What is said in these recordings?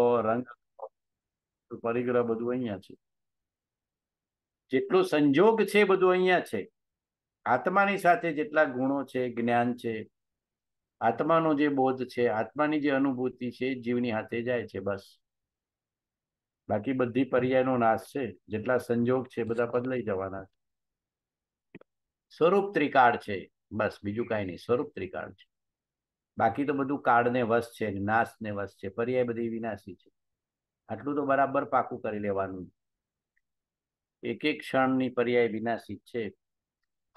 લોકો રંગ પરિગ્રહ બધું અહીંયા છે જેટલો સંજોગ છે બધું અહીંયા છે આત્માની સાથે જેટલા ગુણો છે જ્ઞાન છે આત્માનો જે બોધ છે આત્માની જે અનુભૂતિ છે જીવની હાથે જાય છે બસ બાકી બધી પર્યાયનો નાશ છે જેટલા સંજોગ છે બધા બદલાઈ જવાના છે સ્વરૂપ ત્રિકાળ છે બસ બીજું કાંઈ નહીં સ્વરૂપ ત્રિકાળ છે બાકી તો બધું કાળને વશ છે જ્ઞાસને વશ છે પર્યાય બધી વિનાશી છે આટલું તો બરાબર પાકું કરી લેવાનું એક એક ક્ષણની પર્યાય વિનાશી છે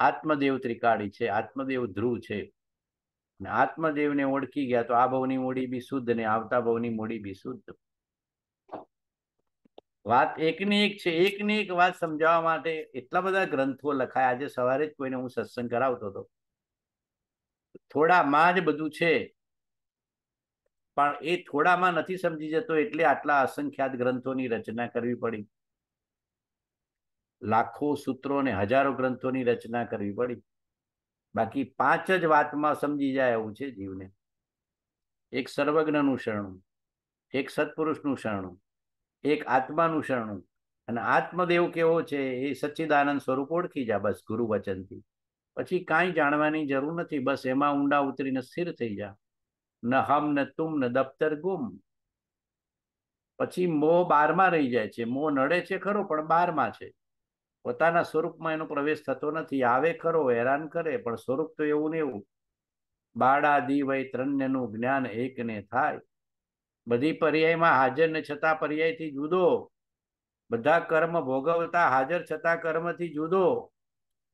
આત્મદેવ ત્રિકાળી છે આત્મદેવ ધ્રુવ છે અને આત્મદેવને ઓળખી ગયા તો આ ભવની મૂડી બી શુદ્ધ ને આવતા ભવની મૂડી બી શુદ્ધ વાત એકની એક છે એકની એક વાત સમજાવવા માટે એટલા બધા ગ્રંથો લખાય આજે સવારે જ કોઈને હું સત્સંગ કરાવતો હતો થોડામાં જ બધું છે પણ એ થોડામાં નથી સમજી જતો એટલે આટલા અસંખ્યાત ગ્રંથોની રચના કરવી પડી લાખો સૂત્રો ને હજારો ગ્રંથોની રચના કરવી પડી બાકી પાંચ જ વાતમાં સમજી જાય એવું છે જીવને એક સર્વજ્ઞનું શરણું એક સત્પુરુષનું શરણું એક આત્માનું શરણું અને આત્મદેવ કેવો છે એ સચ્ચિદાનંદ સ્વરૂપ ઓળખી જા બસ ગુરુ વચનથી પછી કાંઈ જાણવાની જરૂર નથી બસ એમાં ઊંડા ઉતરીને સ્થિર થઈ જા ન હમ ન તુમ ન દફતર ગુમ પછી મોહ બારમાં રહી જાય છે મોહ નડે છે ખરો પણ બારમાં છે પોતાના સ્વરૂપમાં એનો પ્રવેશ થતો નથી આવે ખરો હેરાન કરે પણ સ્વરૂપ તો એવું ને એવું બાળા દિવય ત્રણ્યનું જ્ઞાન એકને થાય બધી પર્યાયમાં હાજર ને છતાં પર્યાયથી જુદો બધા કર્મ ભોગવતા હાજર છતાં કર્મથી જુદો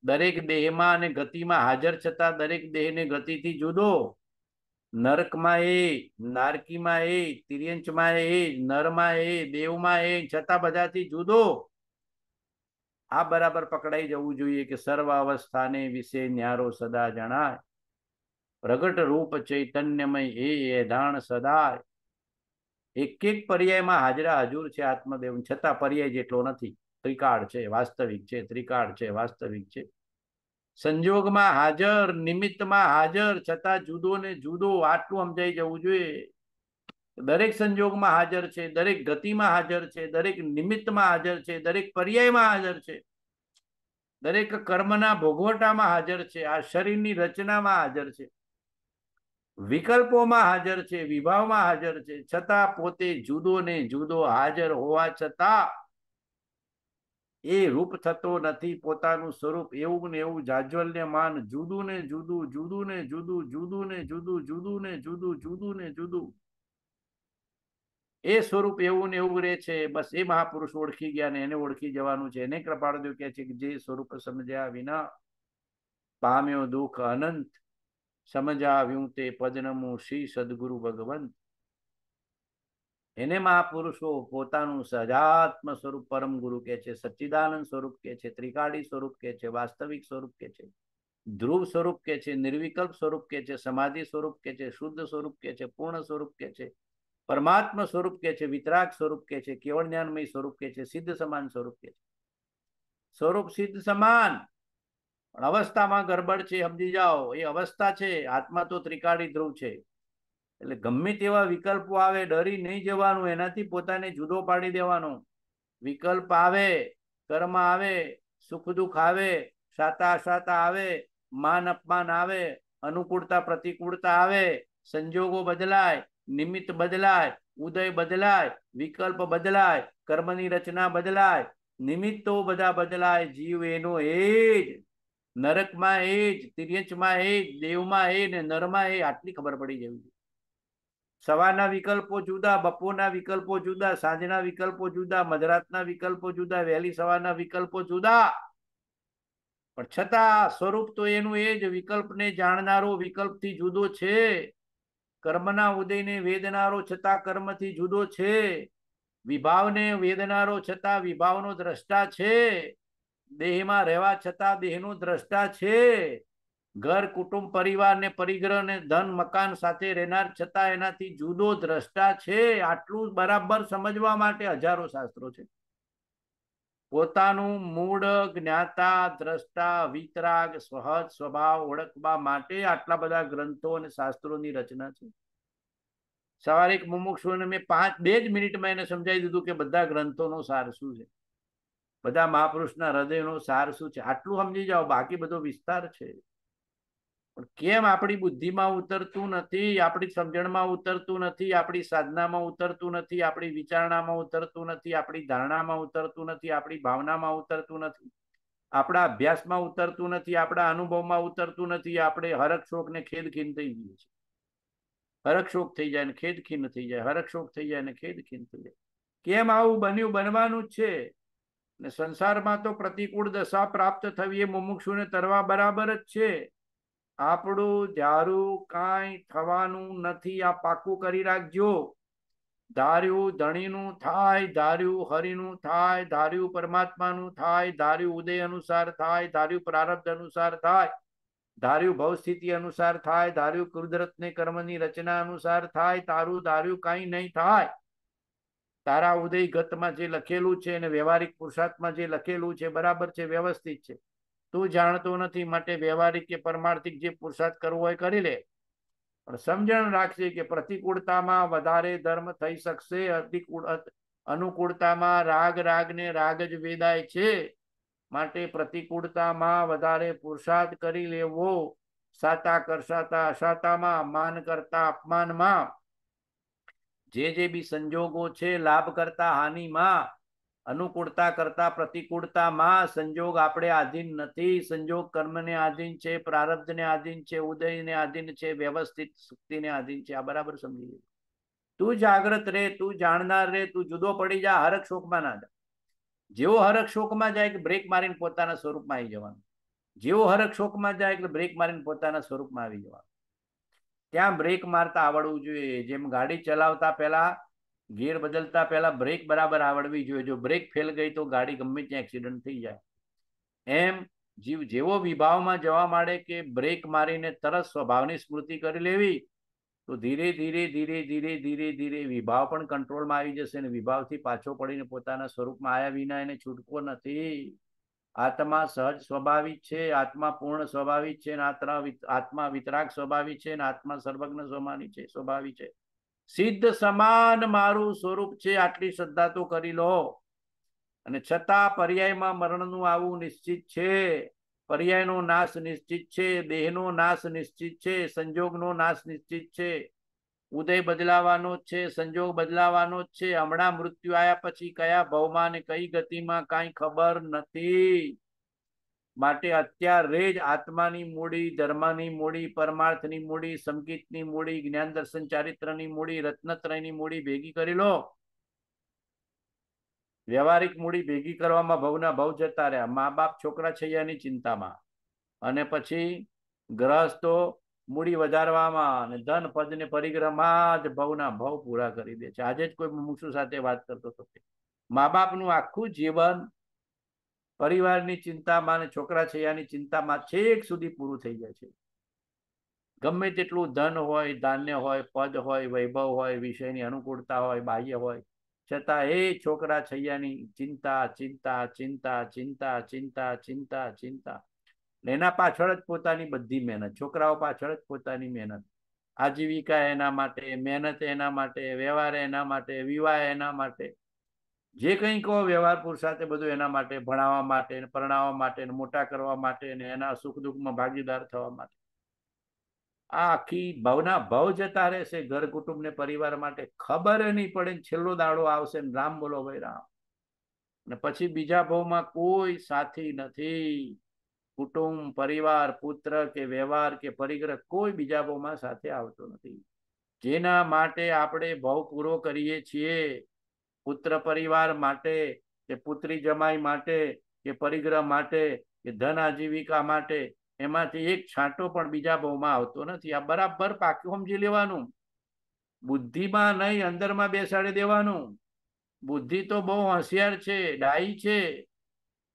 દરેક દેહમાં અને ગતિમાં હાજર છતાં દરેક દેહને ગતિથી જુદો નરકમાં એ નારકીમાં એ તિર્યંચમાં એ નરમાં એ દેવમાં એ છતાં બધાથી જુદો આ બરાબર પકડાઈ જવું જોઈએ કે સર્વ અવસ્થાને વિશે ન્યારો સદા જણાય પ્રગટ રૂપ ચૈતન્યમય એ એધાણ સદાય એક એક પર્યાયમાં હાજરા હજુર છે આત્મદેવ છતાં પર્યાય જેટલો નથી ત્રિકાળ છે વાસ્તવિક છે ત્રિકાળ છે વાસ્તવિક છે સંજોગમાં હાજર નિમિત્તમાં હાજર છતાં જુદો ને જુદો આટલું સમજાઈ જવું જોઈએ દરેક સંજોગમાં હાજર છે દરેક ગતિમાં હાજર છે દરેક નિમિત્તમાં હાજર છે દરેક પર્યાયમાં હાજર છે દરેક કર્મના ભોગવટામાં હાજર છે આ શરીરની રચનામાં હાજર છે વિકલ્પોમાં હાજર છે વિભાવમાં હાજર છે છતાં પોતે જુદો ને જુદો હાજર હોવા છતાં એ રૂપ થતો નથી પોતાનું સ્વરૂપ એવું ને એવું જાજ્વલ્ય માન જુદું ને જુદું જુદું ને જુદું જુદું ને જુદું જુદું ને જુદું જુદું ને જુદું એ સ્વરૂપ એવું ને એવું રહે છે બસ એ મહાપુરુષ ઓળખી ગયા ને એને ઓળખી જવાનું છે એને કૃપાળદેવ કહે છે કે જે સ્વરૂપ સમજ્યા વિના પામ્યો દુઃખ અનંત સમજાવ્યું તે પદનમું શ્રી સદગુરુ ભગવંત એને મહાપુરુષો પોતાનું સજાત્મ સ્વરૂપ પરમ ગુરુ કે છે સચ્ચિદાનંદ સ્વરૂપ કે છે ત્રિકાળી સ્વરૂપ કે છે વાસ્તવિક સ્વરૂપ કે છે ધ્રુવ સ્વરૂપ કે છે નિર્વિકલ્પ સ્વરૂપ કે છે સમાધિ સ્વરૂપ કે છે શુદ્ધ સ્વરૂપ કે છે પૂર્ણ સ્વરૂપ કે છે પરમાત્મા સ્વરૂપ કે છે વિતરાગ સ્વરૂપ કે છે કેવળ જ્ઞાનમય સ્વરૂપ કે છે સિદ્ધ સમાન સ્વરૂપ કે છે સ્વરૂપ સિદ્ધ સમાન પણ અવસ્થામાં ગરબડ છે સમજી જાઓ એ અવસ્થા છે આત્મા તો ત્રિકાળી ધ્રુવ છે એટલે ગમે તેવા વિકલ્પો આવે ડરી નહીં જવાનું એનાથી પોતાને જુદો પાડી દેવાનો વિકલ્પ આવે કર્મ આવે સુખ દુઃખ આવે સાતા અસાતા આવે માન અપમાન આવે અનુકૂળતા પ્રતિકૂળતા આવે સંજોગો બદલાય નિમિત્ત બદલાય ઉદય બદલાય વિકલ્પ બદલાય કર્મની રચના બદલાય નિમિત્તો બધા બદલાય જીવ એનો એ જ નરકમાં એ જ તિર્યચમાં એ જ દેવમાં એ ને નરમાં એ આટલી ખબર પડી જવી સવારના વિકલ્પો જુદા બપોરના વિકલ્પો જુદા સાંજના વિકલ્પો જુદા મધરાતના વિકલ્પો જુદા વહેલી સવારના વિકલ્પો જુદા પણ છતાં સ્વરૂપ તો એનું એ જ વિકલ્પને જાણનારો વિકલ્પથી જુદો છે કર્મના ઉદયને વેદનારો છતાં કર્મથી જુદો છે વિભાવને વેદનારો છતાં વિભાવનો દ્રષ્ટા છે દેહમાં રહેવા છતાં દેહનો દ્રષ્ટા છે ઘર કુટુંબ પરિવાર ને પરિગ્રહ ને ધન મકાન સાથે રહેનાર છતાં એનાથી જુદો દ્રષ્ટા છે આટલું બરાબર સમજવા માટે હજારો શાસ્ત્રો છે પોતાનું મૂળ જ્ઞાતા દ્રષ્ટા વિતરાગ સહજ સ્વભાવ ઓળખવા માટે આટલા બધા ગ્રંથો અને શાસ્ત્રોની રચના છે સવારે એક મુમુક્ષુને મેં પાંચ બે જ મિનિટમાં એને સમજાવી દીધું કે બધા ગ્રંથોનો સાર શું છે બધા મહાપુરુષના હૃદયનો સાર શું છે આટલું સમજી જાઓ બાકી બધો વિસ્તાર છે પણ કેમ આપણી બુદ્ધિમાં ઉતરતું નથી આપણી સમજણમાં ઉતરતું નથી આપણી સાધનામાં ઉતરતું નથી આપણી વિચારણામાં ઉતરતું નથી આપણી ધારણામાં ઉતરતું નથી આપણી ભાવનામાં ઉતરતું નથી આપણા અભ્યાસમાં ઉતરતું નથી આપણા અનુભવમાં ઉતરતું નથી આપણે હરકશોક ને ખેદખીન થઈ જઈએ છીએ હરકશોક થઈ જાય ને ખેદખીન થઈ જાય હરકશોક થઈ જાય ને ખેદખીન થઈ જાય કેમ આવું બન્યું બનવાનું જ છે ને સંસારમાં તો પ્રતિકૂળ દશા પ્રાપ્ત થવી એ મુમુક્ષુને તરવા બરાબર જ છે આપણું ધારું કાંઈ થવાનું નથી આ પાકું કરી રાખજો ધાર્યું ધણીનું થાય ધાર્યું હરિનું થાય ધાર્યું પરમાત્માનું થાય ધાર્યું ઉદય અનુસાર થાય ધાર્યું પ્રારબ્ધ અનુસાર થાય ધાર્યું ભવસ્થિતિ અનુસાર થાય ધાર્યું કુદરતને કર્મની રચના અનુસાર થાય તારું ધાર્યું કાંઈ નહીં થાય તારા ઉદય ગતમાં જે લખેલું છે અને વ્યવહારિક પુરુષાર્થમાં જે લખેલું છે બરાબર છે વ્યવસ્થિત છે તું જાણતો નથી માટે વ્યવહારિક કે પરમાર્થિક જે પુરુષાર્થ કરવો હોય કરી લે પણ સમજણ રાખશે કે પ્રતિકૂળતામાં વધારે ધર્મ થઈ શકશે અતિકૂળ અનુકૂળતામાં રાગ રાગને રાગ જ વેદાય છે માટે પ્રતિકૂળતામાં વધારે પુરુષાર્થ કરી લેવો સાતા કરસાતા અસાતામાં માન કરતા અપમાનમાં જે જે બી સંજોગો છે લાભ કરતા હાનિમાં અનુકૂળતા કરતા પ્રતિકૂળતામાં સંજોગ આપણે આધીન નથી સંજોગ કર્મને આધીન છે પ્રારબ્ધને આધીન છે ઉદયને આધીન છે વ્યવસ્થિત સુક્તિને આધીન છે આ બરાબર સમજી તું જાગ્રત રે તું જાણનાર રે તું જુદો પડી જા હરક શોકમાં ના જા જેવો હરક શોકમાં જાય કે બ્રેક મારીને પોતાના સ્વરૂપમાં આવી જવાનું જેવો હરક શોકમાં જાય એટલે બ્રેક મારીને પોતાના સ્વરૂપમાં આવી જવાનું ત્યાં બ્રેક મારતા આવડવું જોઈએ જેમ ગાડી ચલાવતા પહેલા ગેર બદલતા પહેલા બ્રેક બરાબર આવડવી જોઈએ જો બ્રેક ફેલ ગઈ તો ગાડી ગમે ત્યાં એક્સિડન્ટ થઈ જાય એમ જીવ જેવો વિભાવમાં જવા માંડે કે બ્રેક મારીને તરત સ્વભાવની સ્મૃતિ કરી લેવી તો ધીરે ધીરે ધીરે ધીરે ધીરે ધીરે વિભાવ પણ કંટ્રોલમાં આવી જશે અને વિભાવથી પાછો પડીને પોતાના સ્વરૂપમાં આવ્યા વિના એને છૂટકો નથી આત્મા સહજ સ્વભાવિક છે આત્મા પૂર્ણ સ્વભાવિક છે અને આત્મા વિતરાગ સ્વભાવિક છે અને આત્મા સર્વજ્ઞ સ્વમાની છે સ્વભાવિક છે સિદ્ધ સમાન મારું સ્વરૂપ છે આટલી શ્રદ્ધા તો કરી લો અને છતાં પર્યાયમાં મરણનું આવું નિશ્ચિત છે પર્યાયનો નાશ નિશ્ચિત છે દેહનો નાશ નિશ્ચિત છે સંજોગનો નાશ નિશ્ચિત છે ઉદય બદલાવાનો જ છે સંજોગ બદલાવાનો જ છે હમણાં મૃત્યુ આવ્યા પછી કયા ભવમાં ને કઈ ગતિમાં કાંઈ ખબર નથી માટે અત્યારે જ આત્માની મૂડી ધર્માની મૂડી પરમાર્થની મૂડી સંગીતની મૂડી જ્ઞાન દર્શન ચારિત્રની મૂડી રત્નત્રયની મૂડી ભેગી કરી લો વ્યવહારિક મૂડી ભેગી કરવામાં ભવના ભવ જતા રહ્યા મા બાપ છોકરા છૈયાની ચિંતામાં અને પછી ગ્રહસ્થો મૂડી વધારવામાં અને ધન પદને ને પરિગ્રહમાં જ ભવના ભવ પૂરા કરી દે છે આજે જ કોઈ મુક્ષુ સાથે વાત કરતો હતો મા બાપનું આખું જીવન પરિવારની ચિંતામાં અને છોકરા છૈયાની ચિંતામાં છેક સુધી પૂરું થઈ જાય છે ગમે તેટલું ધન હોય ધાન્ય હોય પદ હોય વૈભવ હોય વિષયની અનુકૂળતા હોય બાહ્ય હોય છતાં એ છોકરા છૈયાની ચિંતા ચિંતા ચિંતા ચિંતા ચિંતા ચિંતા ચિંતા એના પાછળ જ પોતાની બધી મહેનત છોકરાઓ પાછળ જ પોતાની મહેનત આજીવિકા એના માટે મહેનત એના માટે વ્યવહાર એના માટે વિવાહ એના માટે જે કંઈ કહો વ્યવહાર પુરુષાર્થ બધું એના માટે ભણાવવા માટે પરણાવવા માટે મોટા કરવા માટે ને એના સુખ દુઃખમાં ભાગીદાર થવા માટે આ આખી ભાવના ભાવ જતા રહેશે ઘર કુટુંબ ને પરિવાર માટે ખબર નહીં પડે છેલ્લો દાડો આવશે રામ બોલો ભાઈ રામ ને પછી બીજા ભાવમાં કોઈ સાથી નથી કુટુંબ પરિવાર પુત્ર કે વ્યવહાર કે પરિગ્રહ કોઈ બીજા ભાવમાં સાથે આવતો નથી જેના માટે આપણે ભાવ પૂરો કરીએ છીએ પુત્ર પરિવાર માટે કે પુત્રી જમાઈ માટે કે પરિગ્રહ માટે કે ધન આજીવિકા માટે એમાંથી એક છાંટો પણ બીજા ભાવમાં આવતો નથી આ બરાબર પાક્યું સમજી લેવાનું બુદ્ધિમાં નહીં અંદરમાં બેસાડી દેવાનું બુદ્ધિ તો બહુ હોશિયાર છે ડાઈ છે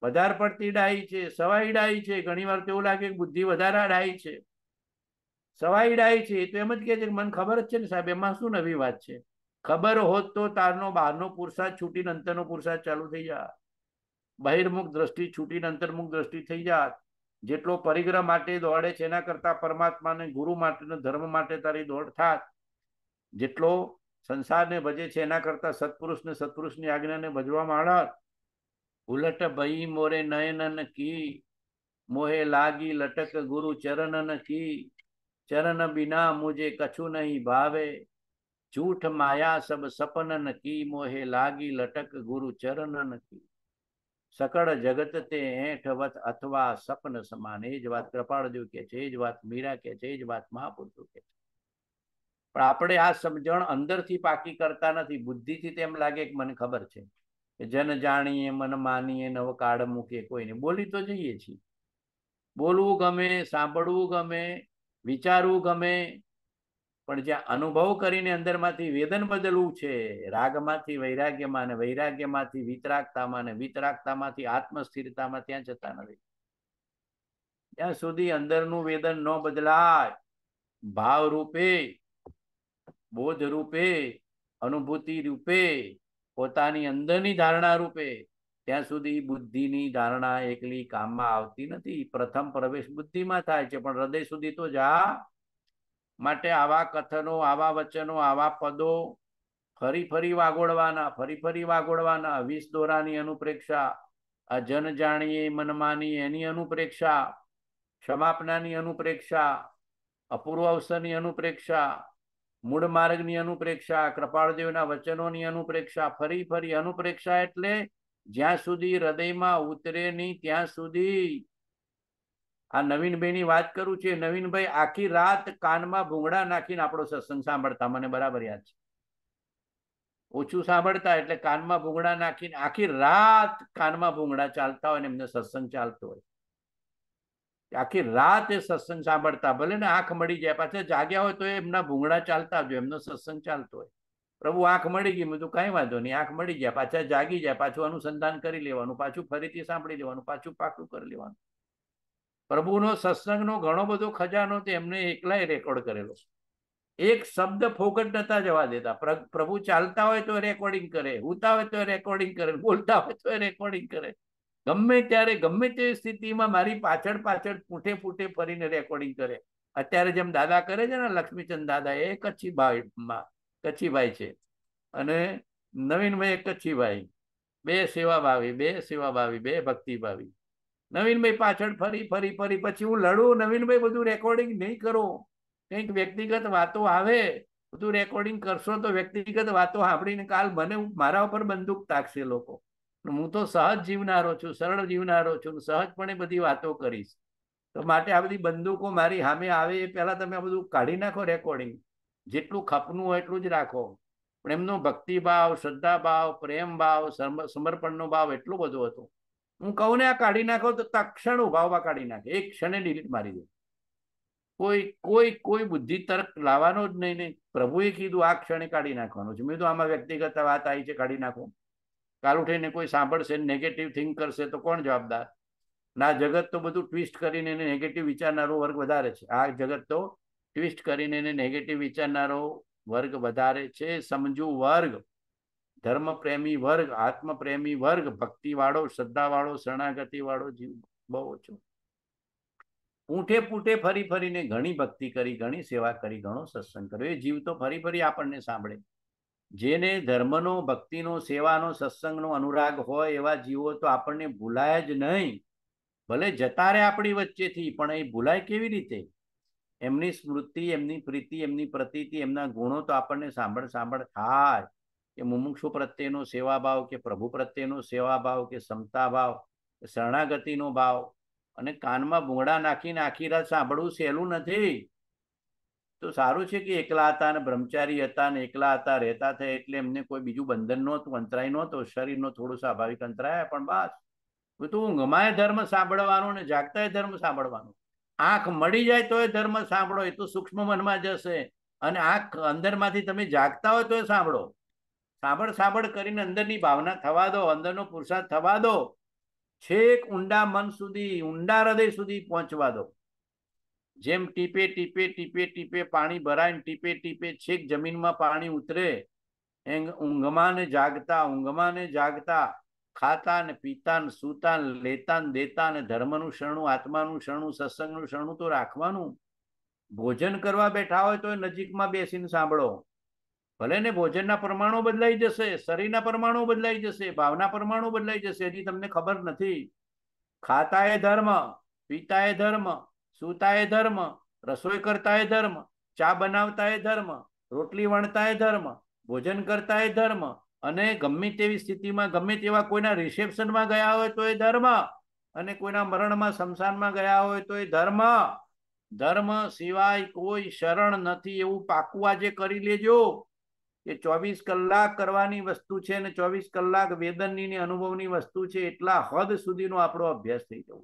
વધાર પડતી ડાઈ છે સવાઈ ડાઈ છે ઘણી વાર એવું લાગે કે બુદ્ધિ વધારે ડાઈ છે સવાઈ ડાઈ છે તો એમ જ કહે છે કે મને ખબર જ છે ને સાહેબ એમાં શું નવી વાત છે ખબર હોત તો તારનો બહારનો પુરસાદ છૂટીને અંતરનો પુરસાદ ચાલુ થઈ જાત બહિર્મુખ દ્રષ્ટિ છૂટીને અંતર્મુખ દ્રષ્ટિ થઈ જાત જેટલો પરિગ્રહ માટે દોડે છે એના કરતાં પરમાત્માને ગુરુ માટેનો ધર્મ માટે તારી દોડ થાત જેટલો સંસારને ભજે છે એના કરતા સત્પુરુષને સત્પુરુષની આજ્ઞાને ભજવા માંડત ઉલટ ભઈ મોરે નયનન કી મોહે લાગી લટક ગુરુ ચરણન કી ચરણ બિના મુજે કછું નહીં ભાવે જૂઠ માયા સબ સપનન કી મોહે લાગી લટક ગુરુ ચરણ નકી સકળ જગત તે એઠવત અથવા સપન સમાન એ જ વાત કૃપાળદેવ કે છે એ જ વાત મીરા કે છે એ જ વાત મહાપુરુષો કે છે પણ આપણે આ સમજણ અંદરથી પાકી કરતા નથી બુદ્ધિથી તેમ લાગે કે મને ખબર છે કે જન જાણીએ મન માનીએ નવ કાળ મૂકે કોઈને બોલી તો જઈએ છીએ બોલવું ગમે સાંભળવું ગમે વિચારવું ગમે પણ જ્યાં અનુભવ કરીને અંદરમાંથી વેદન બદલવું છે રાગમાંથી વૈરાગ્યમાં અને વૈરાગ્યમાંથી વિતરાગતામાં અને વિતરાગતામાંથી આત્મસ્થિરતામાં ત્યાં જતા નથી ત્યાં સુધી અંદરનું વેદન ન બદલાય ભાવ રૂપે બોધ રૂપે અનુભૂતિ રૂપે પોતાની અંદરની ધારણા રૂપે ત્યાં સુધી બુદ્ધિની ધારણા એકલી કામમાં આવતી નથી પ્રથમ પ્રવેશ બુદ્ધિમાં થાય છે પણ હૃદય સુધી તો જા માટે આવા કથનો આવા વચનો આવા પદો ફરી ફરી વાગોળવાના ફરી ફરી વાગોળવાના વીસ દોરાની અનુપ્રેક્ષા અજન જાણીએ મનમાની એની અનુપ્રેક્ષા ક્ષમાપનાની અનુપ્રેક્ષા અપૂર્વ અવસરની અનુપ્રેક્ષા મૂળ માર્ગની અનુપ્રેક્ષા કૃપાળદેવના વચનોની અનુપ્રેક્ષા ફરી ફરી અનુપ્રેક્ષા એટલે જ્યાં સુધી હૃદયમાં ઉતરે નહીં ત્યાં સુધી આ નવીનભાઈની વાત કરું છું નવીનભાઈ આખી રાત કાનમાં ભૂંગળા નાખીને આપણો સત્સંગ સાંભળતા મને બરાબર યાદ છે ઓછું સાંભળતા એટલે કાનમાં ભૂંગળા નાખીને આખી રાત કાનમાં ભૂંગળા ચાલતા હોય ને એમને સત્સંગ ચાલતો હોય આખી રાત એ સત્સંગ સાંભળતા ભલે ને આંખ મળી જાય પાછા જાગ્યા હોય તો એમના ભૂંગળા ચાલતા જો એમનો સત્સંગ ચાલતો હોય પ્રભુ આંખ મળી ગઈ બધું કાંઈ વાંધો નહીં આંખ મળી જાય પાછા જાગી જાય પાછું અનુસંધાન કરી લેવાનું પાછું ફરીથી સાંભળી લેવાનું પાછું પાકું કરી લેવાનું પ્રભુનો સત્સંગનો ઘણો બધો ખજાનો તેમને એકલાય રેકોર્ડ કરેલો એક શબ્દ ફોકટ નતા જવા દેતા પ્રભુ ચાલતા હોય તો રેકોર્ડિંગ કરે ઉતા હોય તો રેકોર્ડિંગ કરે બોલતા હોય તો રેકોર્ડિંગ કરે ગમે ત્યારે ગમે તે સ્થિતિમાં મારી પાછળ પાછળ ફૂટે ફૂટે ફરીને રેકોર્ડિંગ કરે અત્યારે જેમ દાદા કરે છે ને લક્ષ્મીચંદ દાદા એ કચ્છી ભાઈમાં કચ્છી ભાઈ છે અને નવીનભાઈ કચ્છી ભાઈ બે સેવા ભાવી બે સેવા ભાવી બે ભક્તિ ભાવી નવીનભાઈ પાછળ ફરી ફરી ફરી પછી હું લડું નવીનભાઈ બધું રેકોર્ડિંગ નહીં કરો કંઈક વ્યક્તિગત વાતો આવે બધું રેકોર્ડિંગ કરશો તો વ્યક્તિગત વાતો સાંભળીને કાલ મને મારા ઉપર બંદૂક તાકશે લોકો હું તો સહજ જીવનારો છું સરળ જીવનારો છું સહજપણે બધી વાતો કરીશ તો માટે આ બધી બંદૂકો મારી સામે આવે એ પહેલાં તમે આ બધું કાઢી નાખો રેકોર્ડિંગ જેટલું ખપનું હોય એટલું જ રાખો પણ એમનો ભક્તિભાવ શ્રદ્ધાભાવ પ્રેમ ભાવ સમર્પણનો ભાવ એટલો બધો હતો હું કહું ને આ કાઢી નાખો તો તક્ષણ ઉભાવવા કાઢી નાખે એક ક્ષણે ડિલીટ મારી દે કોઈ કોઈ કોઈ બુદ્ધિ તર્ક લાવવાનો જ નહીં નહીં પ્રભુએ કીધું આ ક્ષણે કાઢી નાખવાનું છે મેં તો આમાં વ્યક્તિગત વાત આવી છે કાઢી નાખો કાલ ઉઠીને કોઈ સાંભળશે નેગેટિવ થિંક કરશે તો કોણ જવાબદાર ના જગત તો બધું ટ્વિસ્ટ કરીને એને નેગેટિવ વિચારનારો વર્ગ વધારે છે આ જગત તો ટ્વિસ્ટ કરીને એને નેગેટિવ વિચારનારો વર્ગ વધારે છે સમજુ વર્ગ ધર્મ પ્રેમી વર્ગ આત્મપ્રેમી વર્ગ ભક્તિવાળો શ્રદ્ધાવાળો શરણાગતિવાળો જીવ બહુ ઓછો ઊંઠે પૂઠે ફરી ફરીને ઘણી ભક્તિ કરી ઘણી સેવા કરી ઘણો સત્સંગ કર્યો એ જીવ તો ફરી ફરી આપણને સાંભળે જેને ધર્મનો ભક્તિનો સેવાનો સત્સંગનો અનુરાગ હોય એવા જીવો તો આપણને ભૂલાય જ નહીં ભલે જતા રહે આપણી વચ્ચેથી પણ એ ભૂલાય કેવી રીતે એમની સ્મૃતિ એમની પ્રીતિ એમની પ્રતીતિ એમના ગુણો તો આપણને સાંભળ સાંભળ થાય કે મુમુક્ષુ પ્રત્યેનો સેવાભાવ કે પ્રભુ પ્રત્યેનો સેવાભાવ કે સમતાભાવ શરણાગતિનો ભાવ અને કાનમાં ભૂંગળા નાખીને આખી રાત સાંભળવું સહેલું નથી તો સારું છે કે એકલા હતા અને બ્રહ્મચારી હતા ને એકલા હતા રહેતા થયા એટલે એમને કોઈ બીજું બંધન નહોતું અંતરાય નહોતો શરીરનો થોડું સ્વાભાવિક અંતરાય પણ બસ તો તું ઊંઘમાંય ધર્મ સાંભળવાનો ને જાગતાય ધર્મ સાંભળવાનો આંખ મળી જાય તો એ ધર્મ સાંભળો એ તો સૂક્ષ્મ મનમાં જશે અને આંખ અંદરમાંથી તમે જાગતા હોય તો એ સાંભળો સાંભળ સાંભળ કરીને અંદરની ભાવના થવા દો અંદરનો પુરુષાર્થ થવા દો છેક ઊંડા મન સુધી ઊંડા હૃદય સુધી પહોંચવા દો જેમ ટીપે ટીપે ટીપે ટીપે પાણી ભરાય ટીપે ટીપે છેક જમીનમાં પાણી ઉતરે ઊંઘમાં ને જાગતા ઊંઘમાં ને જાગતા ખાતા ને પીતા ને સૂતા ને લેતા ને દેતા ને ધર્મનું શરણું આત્માનું શરણું સત્સંગનું શરણું તો રાખવાનું ભોજન કરવા બેઠા હોય તો નજીકમાં બેસીને સાંભળો ભલે ને ભોજનના પરમાણુ બદલાઈ જશે શરીરના પરમાણુ બદલાઈ જશે ભાવના પરમાણુ બદલાઈ જશે હજી તમને ખબર નથી ખાતા એ ધર્મ પીતા એ ધર્મ સૂતા એ ધર્મ રસોઈ કરતા એ ધર્મ ચા બનાવતા એ ધર્મ રોટલી વણતા એ ધર્મ ભોજન કરતા એ ધર્મ અને ગમે તેવી સ્થિતિમાં ગમે તેવા કોઈના રિસેપ્શનમાં ગયા હોય તો એ ધર્મ અને કોઈના મરણમાં શમશાનમાં ગયા હોય તો એ ધર્મ ધર્મ સિવાય કોઈ શરણ નથી એવું પાકું આજે કરી લેજો એ ચોવીસ કલાક કરવાની વસ્તુ છે અને ચોવીસ કલાક વેદનની અનુભવની વસ્તુ છે એટલા હદ સુધીનો આપણો અભ્યાસ થઈ જવો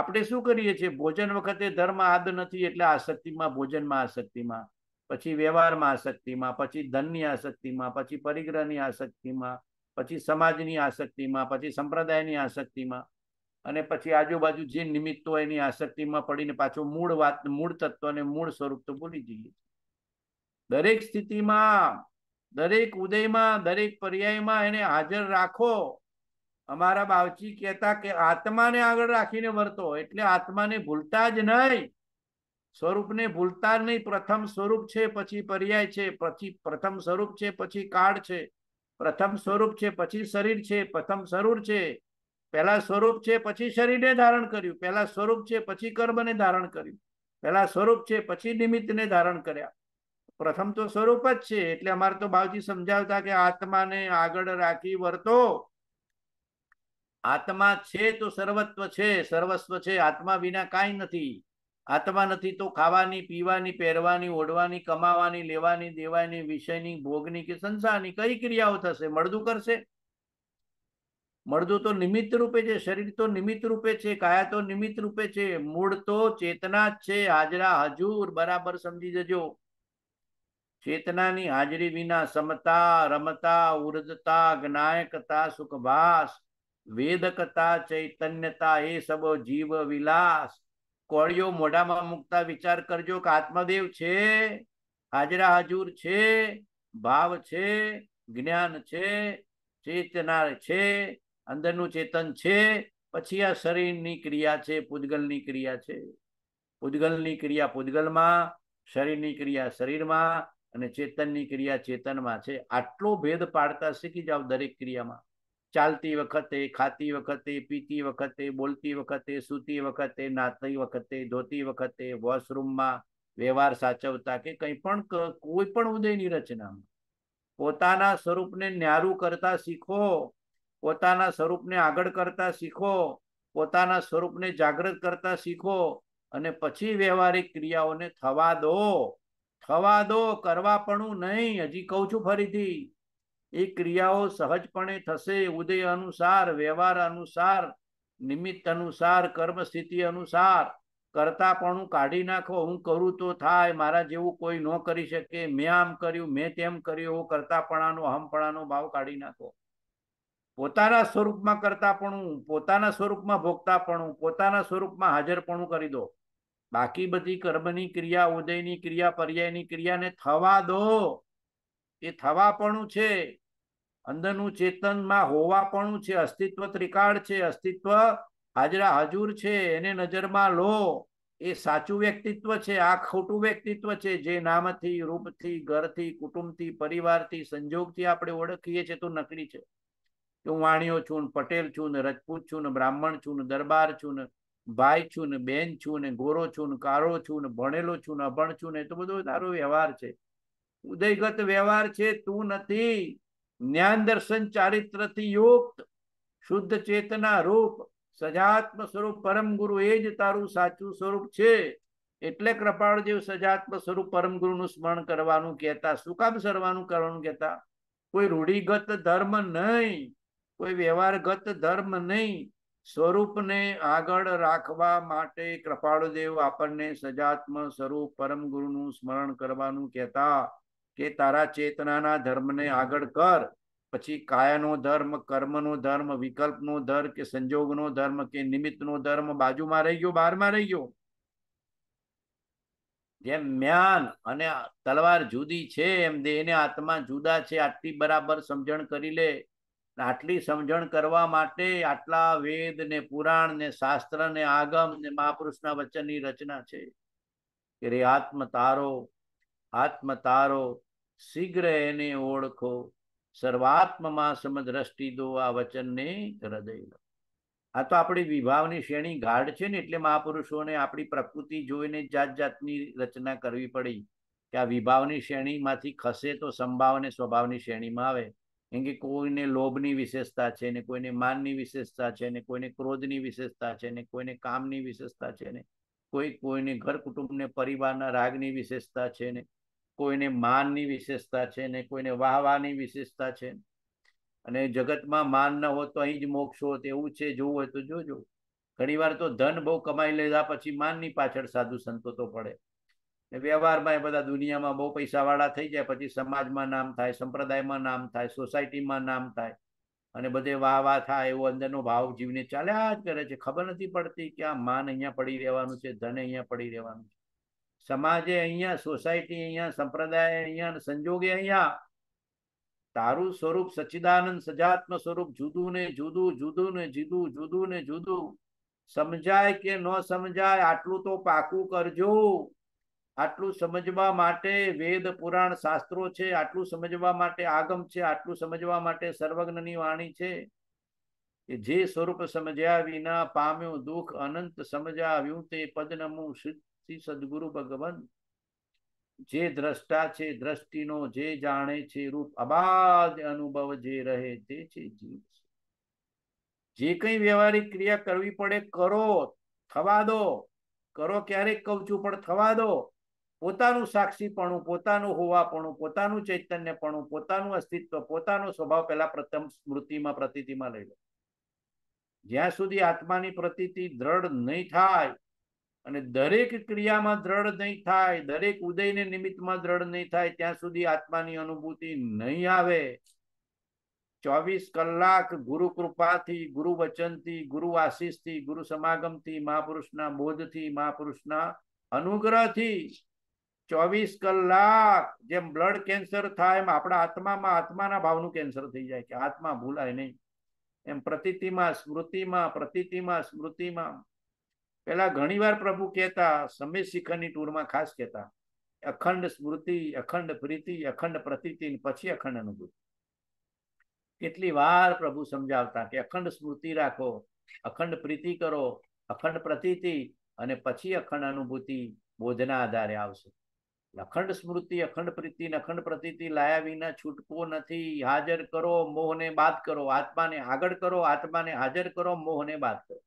આપણે શું કરીએ છીએ ભોજન વખતે ધર્મ આદ નથી એટલે આસક્તિમાં ભોજનમાં આસક્તિમાં પછી વ્યવહારમાં આસક્તિમાં પછી ધનની આસક્તિમાં પછી પરિગ્રહની આસક્તિમાં પછી સમાજની આસક્તિમાં પછી સંપ્રદાયની આસક્તિમાં અને પછી આજુબાજુ જે નિમિત્તો એની આસક્તિમાં પડીને પાછો મૂળ વાત મૂળ તત્વ અને મૂળ સ્વરૂપ તો ભૂલી જઈએ દરેક સ્થિતિમાં દરેક ઉદયમાં દરેક પર્યાયમાં એને હાજર રાખો અમારા બાવચી કહેતા કે આત્માને આગળ રાખીને વર્તો એટલે આત્માને ભૂલતા જ નહીં સ્વરૂપને ભૂલતા નહીં પ્રથમ સ્વરૂપ છે પછી પર્યાય છે પછી પ્રથમ સ્વરૂપ છે પછી કાળ છે પ્રથમ સ્વરૂપ છે પછી શરીર છે પ્રથમ શરીર છે પહેલા સ્વરૂપ છે પછી શરીરને ધારણ કર્યું પહેલા સ્વરૂપ છે પછી કર્મને ધારણ કર્યું પહેલા સ્વરૂપ છે પછી નિમિત્તને ધારણ કર્યા પ્રથમ તો સ્વરૂપ જ છે એટલે અમારે તો બાવજી સમજાવતા કે આત્માને આગળ રાખી વર્તો આત્મા છે તો સર્વત્વ છે સર્વસ્વ છે આત્મા વિના કાંઈ નથી આત્મા નથી તો ખાવાની પીવાની પહેરવાની ઓઢવાની કમાવાની લેવાની દેવાની વિષયની ભોગની કે સંસારની કઈ ક્રિયાઓ થશે મળદું કરશે મળદું તો નિમિત્ત રૂપે છે શરીર તો નિમિત્ત રૂપે છે કાયા તો નિમિત્ત રૂપે છે મૂળ તો ચેતના જ છે હાજરા હજુર બરાબર સમજી જજો ચેતનાની હાજરી વિના સમતા રમતા ઉર્જતા જ્ઞાયકતા સુખભાસ વેદકતા ચૈતન્યતા એ સબો જીવ વિલાસ કોળીઓ મોઢામાં મૂકતા વિચાર કરજો કે આત્મદેવ છે હાજરા હજુર છે ભાવ છે જ્ઞાન છે ચેતના છે અંદરનું ચેતન છે પછી આ શરીરની ક્રિયા છે પૂજગલની ક્રિયા છે પૂજગલની ક્રિયા પૂજગલમાં શરીરની ક્રિયા શરીરમાં અને ચેતનની ક્રિયા ચેતનમાં છે આટલો ભેદ પાડતા શીખી જાઓ દરેક ક્રિયામાં ચાલતી વખતે ખાતી વખતે પીતી વખતે બોલતી વખતે સૂતી વખતે નાતી વખતે ધોતી વખતે વોશરૂમમાં વ્યવહાર સાચવતા કે કંઈ પણ કોઈ પણ ઉદયની રચનામાં પોતાના સ્વરૂપને ન્યારું કરતા શીખો પોતાના સ્વરૂપને આગળ કરતા શીખો પોતાના સ્વરૂપને જાગૃત કરતા શીખો અને પછી વ્યવહારિક ક્રિયાઓને થવા દો થવા દો કરવાપણું નહીં હજી કહું છું ફરીથી એ ક્રિયાઓ સહજપણે થશે ઉદય અનુસાર વ્યવહાર અનુસાર નિમિત્ત અનુસાર કર્મ સ્થિતિ અનુસાર કરતા પણ કાઢી નાખો હું કરું તો થાય મારા જેવું કોઈ ન કરી શકે મેં આમ કર્યું મેં તેમ કર્યું એવો કરતાપણાનો અહમપણાનો ભાવ કાઢી નાખો પોતાના સ્વરૂપમાં કરતા પણ પોતાના સ્વરૂપમાં ભોગતાપણું પોતાના સ્વરૂપમાં હાજરપણું કરી દો બાકી બધી કર્મની ક્રિયા ઉદયની ક્રિયા પર્યાયની ક્રિયાને થવા દો એ થવાપણું છે અંદરનું ચેતનમાં હોવાપણું છે અસ્તિત્વ ત્રિકાળ છે અસ્તિત્વ હાજરા હાજુર છે એને નજરમાં લો એ સાચું વ્યક્તિત્વ છે આ ખોટું વ્યક્તિત્વ છે જે નામથી રૂપથી ઘરથી કુટુંબથી પરિવારથી સંજોગથી આપણે ઓળખીએ છીએ તો નકલી છે હું વાણિયો છું ને પટેલ છું ને રજપૂત છું ને બ્રાહ્મણ છું ને દરબાર છું ને ભાઈ છું ને બેન છું ને ગોરો છું ને કાળો છું ને ભણેલો છું ને અભણ છું ને તો બધો તારો વ્યવહાર છે ઉદયગત વ્યવહાર છે તું નથી જ્ઞાન દર્શન ચારિત્રથી યુક્ત શુદ્ધ ચેતના રૂપ સજાત્મ સ્વરૂપ પરમ ગુરુ એ જ તારું સાચું સ્વરૂપ છે એટલે કૃપાળદેવ સજાત્મ સ્વરૂપ પરમ ગુરુનું સ્મરણ કરવાનું કહેતા શું કામ સરવાનું કરવાનું કહેતા કોઈ રૂઢિગત ધર્મ નહીં કોઈ વ્યવહારગત ધર્મ નહીં સ્વરૂપને આગળ રાખવા માટે કૃપાળુદેવ આપણને સજાત્મ સ્વરૂપ પરમ ગુરુનું સ્મરણ કરવાનું કહેતા કે તારા ચેતનાના ધર્મને આગળ કર પછી કાયાનો ધર્મ કર્મનો ધર્મ વિકલ્પનો ધર્મ કે સંજોગનો ધર્મ કે નિમિત્તનો ધર્મ બાજુમાં રહી ગયો બહારમાં રહી ગયો જેમ મ્યાન અને તલવાર જુદી છે એમ દેહને આત્મા જુદા છે આટલી બરાબર સમજણ કરી લે આટલી સમજણ કરવા માટે આટલા વેદ ને પુરાણ ને શાસ્ત્ર ને આગમ ને મહાપુરુષના વચનની રચના છે કે રે આત્મ તારો આત્મ તારો શીઘ્ર એને ઓળખો સર્વાત્મમાં દ્રષ્ટિ દો આ વચનને હૃદય લો આ તો આપણી વિભાવની શ્રેણી ગાઢ છે ને એટલે મહાપુરુષોને આપણી પ્રકૃતિ જોઈને જાત જાતની રચના કરવી પડી કે આ વિભાવની શ્રેણીમાંથી ખસે તો સંભાવ અને સ્વભાવની શ્રેણીમાં આવે કેમ કે કોઈને લોભની વિશેષતા છે ને કોઈને માનની વિશેષતા છે ને કોઈને ક્રોધની વિશેષતા છે ને કોઈને કામની વિશેષતા છે ને કોઈ કોઈને ઘર કુટુંબને પરિવારના રાગની વિશેષતા છે ને કોઈને માનની વિશેષતા છે ને કોઈને વાહવાની વિશેષતા છે અને જગતમાં માન ન હોત તો અહીં જ મોક્ષ હોત એવું છે જોવું હોય તો જોજો ઘણીવાર તો ધન બહુ કમાઈ લીધા પછી માનની પાછળ સાધુ સંતો તો પડે વ્યવહારમાં એ બધા દુનિયામાં બહુ પૈસાવાળા થઈ જાય પછી સમાજમાં નામ થાય સંપ્રદાયમાં નામ થાય સોસાયટીમાં નામ થાય અને બધે વાહ વાહ થાય એવો અંદરનો ભાવ જીવને ચાલ્યા જ કરે છે ખબર નથી પડતી કે આ માન અહીંયા પડી રહેવાનું છે ધન અહીંયા પડી રહેવાનું છે સમાજે અહીંયા સોસાયટી અહીંયા સંપ્રદાય અહીંયા સંજોગે અહીંયા તારું સ્વરૂપ સચ્ચિદાનંદ સજાત્મ સ્વરૂપ જુદું ને જુદું જુદું ને જુદું જુદું ને જુદું સમજાય કે ન સમજાય આટલું તો પાકું કરજો આટલું સમજવા માટે વેદ પુરાણ શાસ્ત્રો છે આટલું સમજવા માટે આગમ છે આટલું સમજવા માટે સર્વજ્ઞની વાણી છે કે જે સ્વરૂપ સમજ્યા વિના પામ્યું દુઃખ અનંત સમજાવ્યું તે પદનમું શ્રી સદગુરુ ભગવાન જે દ્રષ્ટા છે દ્રષ્ટિનો જે જાણે છે રૂપ અબાદ અનુભવ જે રહે તે છે જીવ જે કઈ વ્યવહારિક ક્રિયા કરવી પડે કરો થવા દો કરો ક્યારેક કહું છું પણ થવા દો પોતાનું સાક્ષીપણું પોતાનું હોવાપણું પોતાનું ચૈતન્યપણું પોતાનું અસ્તિત્વ પોતાનો સ્વભાવ પહેલા પ્રથમ સ્મૃતિમાં પ્રતિતિમાં લઈ લો જ્યાં સુધી આત્માની પ્રતિતિ દ્રઢ નહીં થાય અને દરેક ક્રિયામાં દ્રઢ નહીં થાય દરેક ઉદયને નિમિત્તમાં દ્રઢ નહીં થાય ત્યાં સુધી આત્માની અનુભૂતિ નહીં આવે ચોવીસ કલાક ગુરુ કૃપાથી ગુરુ વચનથી ગુરુ આશીષથી ગુરુ સમાગમથી મહાપુરુષના બોધથી મહાપુરુષના અનુગ્રહથી ચોવીસ કલાક જેમ બ્લડ કેન્સર થાય એમ આપણા આત્મામાં આત્માના ભાવનું કેન્સર થઈ જાય કે આત્મા ભૂલાય નહીં એમ પ્રતિતિમાં સ્મૃતિમાં પ્રતિતિમાં સ્મૃતિમાં પેલા ઘણીવાર પ્રભુ કહેતા સમય શિખરની ટૂરમાં ખાસ કહેતા અખંડ સ્મૃતિ અખંડ પ્રીતિ અખંડ પ્રતિતિ પછી અખંડ અનુભૂતિ કેટલી વાર પ્રભુ સમજાવતા કે અખંડ સ્મૃતિ રાખો અખંડ પ્રીતિ કરો અખંડ પ્રતિતિ અને પછી અખંડ અનુભૂતિ બોધના આધારે આવશે અખંડ સ્મૃતિ અખંડ પ્રીતિ અખંડ પ્રતીતિ લાયા વિના છૂટકો નથી હાજર કરો મોહને બાદ કરો આત્માને આગળ કરો આત્માને હાજર કરો મોહને બાદ કરો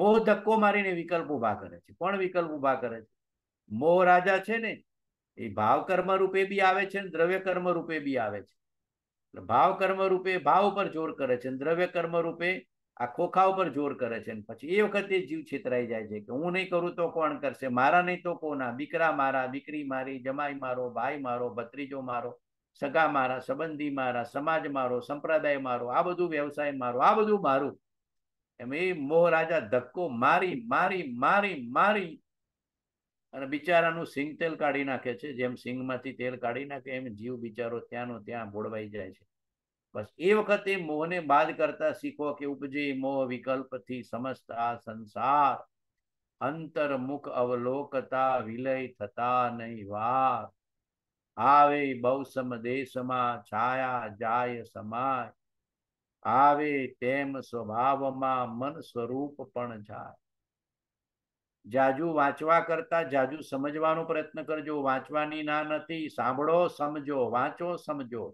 મોહ ધક્કો મારીને વિકલ્પ ઉભા કરે છે કોણ વિકલ્પ ઉભા કરે છે મોહ રાજા છે ને એ ભાવ કર્મ રૂપે બી આવે છે ને દ્રવ્ય કર્મ રૂપે બી આવે છે ભાવ કર્મ રૂપે ભાવ ઉપર જોર કરે છે દ્રવ્ય કર્મ રૂપે આ ખોખા ઉપર જોર કરે છે પછી એ વખતે જીવ છેતરાઈ જાય છે કે હું નહીં કરું તો કોણ કરશે મારા નહીં તો કોના દીકરા મારા દીકરી મારી જમાઈ મારો ભાઈ મારો ભત્રીજો મારો સગા મારા સંબંધી મારા સમાજ મારો સંપ્રદાય મારો આ બધું વ્યવસાય મારો આ બધું મારું એમ એ મોહ રાજા ધક્કો મારી મારી મારી મારી અને બિચારાનું સિંગ તેલ કાઢી નાખે છે જેમ સિંગમાંથી તેલ કાઢી નાખે એમ જીવ બિચારો ત્યાંનો ત્યાં ભોળવાઈ જાય છે બસ એ વખતે મોહને બાદ કરતા શીખો કે ઉપજે મોહ વિકલ્પથી સમસ્ત આ સંસાર અંતરમુખ અવલોકતા વિલય થતા નહીં વાર આવે બૌસમ દેશમાં છાયા જાય સમાય આવે તેમ સ્વભાવમાં મન સ્વરૂપ પણ જાય જાજુ વાંચવા કરતા જાજુ સમજવાનો પ્રયત્ન કરજો વાંચવાની ના નથી સાંભળો સમજો વાંચો સમજો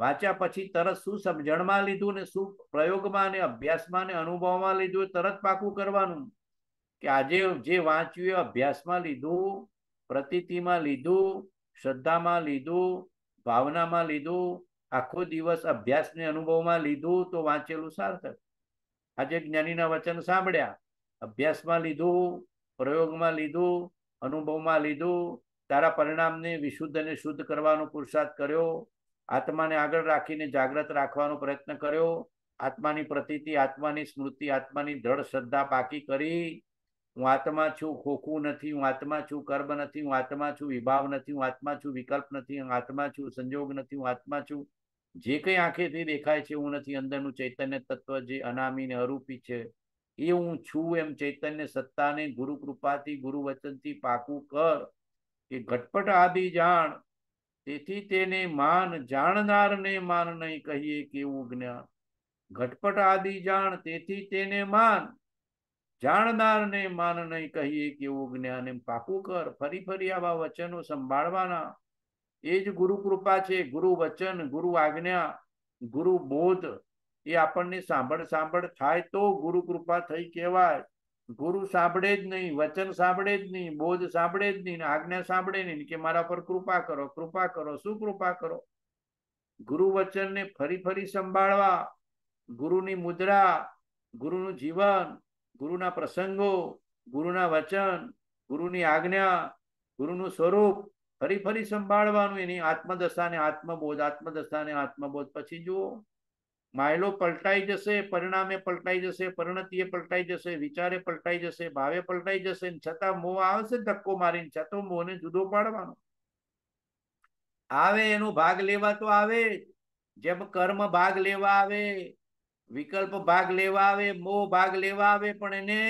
વાંચ્યા પછી તરત શું સમજણમાં લીધું ને શું પ્રયોગમાં ને અભ્યાસમાં ને અનુભવમાં લીધું તરત પાકું કરવાનું કે આજે જે વાંચ્યું એ અભ્યાસમાં લીધું પ્રતીતિમાં લીધું શ્રદ્ધામાં લીધું ભાવનામાં લીધું આખો દિવસ અભ્યાસને અનુભવમાં લીધું તો વાંચેલું સાર્થક આજે જ્ઞાનીના વચન સાંભળ્યા અભ્યાસમાં લીધું પ્રયોગમાં લીધું અનુભવમાં લીધું તારા પરિણામને વિશુદ્ધ અને શુદ્ધ કરવાનો પુરુષાર્થ કર્યો આત્માને આગળ રાખીને જાગ્રત રાખવાનો પ્રયત્ન કર્યો આત્માની પ્રતીતિ આત્માની સ્મૃતિ આત્માની દ્રઢ શ્રદ્ધા પાકી કરી હું આત્મા છું ખોખું નથી હું આત્મા છું કર્મ નથી હું આત્મા છું વિભાવ નથી હું આત્મા છું વિકલ્પ નથી હું આત્મા છું સંજોગ નથી હું આત્મા છું જે કંઈ આંખેથી દેખાય છે હું નથી અંદરનું ચૈતન્ય તત્વ જે અનામી ને અરૂપી છે એ હું છું એમ ચૈતન્ય સત્તાને ગુરુ કૃપાથી ગુરુ વચનથી પાકું કર એ ઘટપટ આદિ જાણ તેથી તેને માન જાણનારને માન નહીં કહીએ કેવું જ્ઞાન ઘટપટ આદિ જાણ તેથી તેને માન જાણનારને માન નહીં કહીએ કેવું જ્ઞાન એમ પાકું કર ફરી ફરી આવા વચનો સંભાળવાના એ જ ગુરુ કૃપા છે ગુરુ વચન ગુરુ આજ્ઞા ગુરુ બોધ એ આપણને સાંભળ સાંભળ થાય તો ગુરુ કૃપા થઈ કહેવાય ગુરુ સાંભળે જ નહીં વચન સાંભળે જ નહીં બોધ સાંભળે જ નહીં આજ્ઞા સાંભળે નહીં કે મારા પર કૃપા કરો કૃપા કરો શું કૃપા કરો ગુરુ વચનને ફરી ફરી સંભાળવા ગુરુની મુદ્રા ગુરુનું જીવન ગુરુના પ્રસંગો ગુરુના વચન ગુરુની આજ્ઞા ગુરુનું સ્વરૂપ ફરી ફરી સંભાળવાનું એની આત્મદશાને આત્મબોધ આત્મદશાને આત્મબોધ પછી જુઓ માયલો પલટાઈ જશે પરિણામે પલટાઈ જશે પરિણતિએ પલટાઈ જશે વિચારે પલટાઈ જશે ભાવે પલટાઈ જશે છતાં મોહ આવશે ધક્કો મારીને છતાં મોહને જુદો પાડવાનો આવે એનો ભાગ લેવા તો આવે જેમ કર્મ ભાગ લેવા આવે વિકલ્પ ભાગ લેવા આવે મોહ ભાગ લેવા આવે પણ એને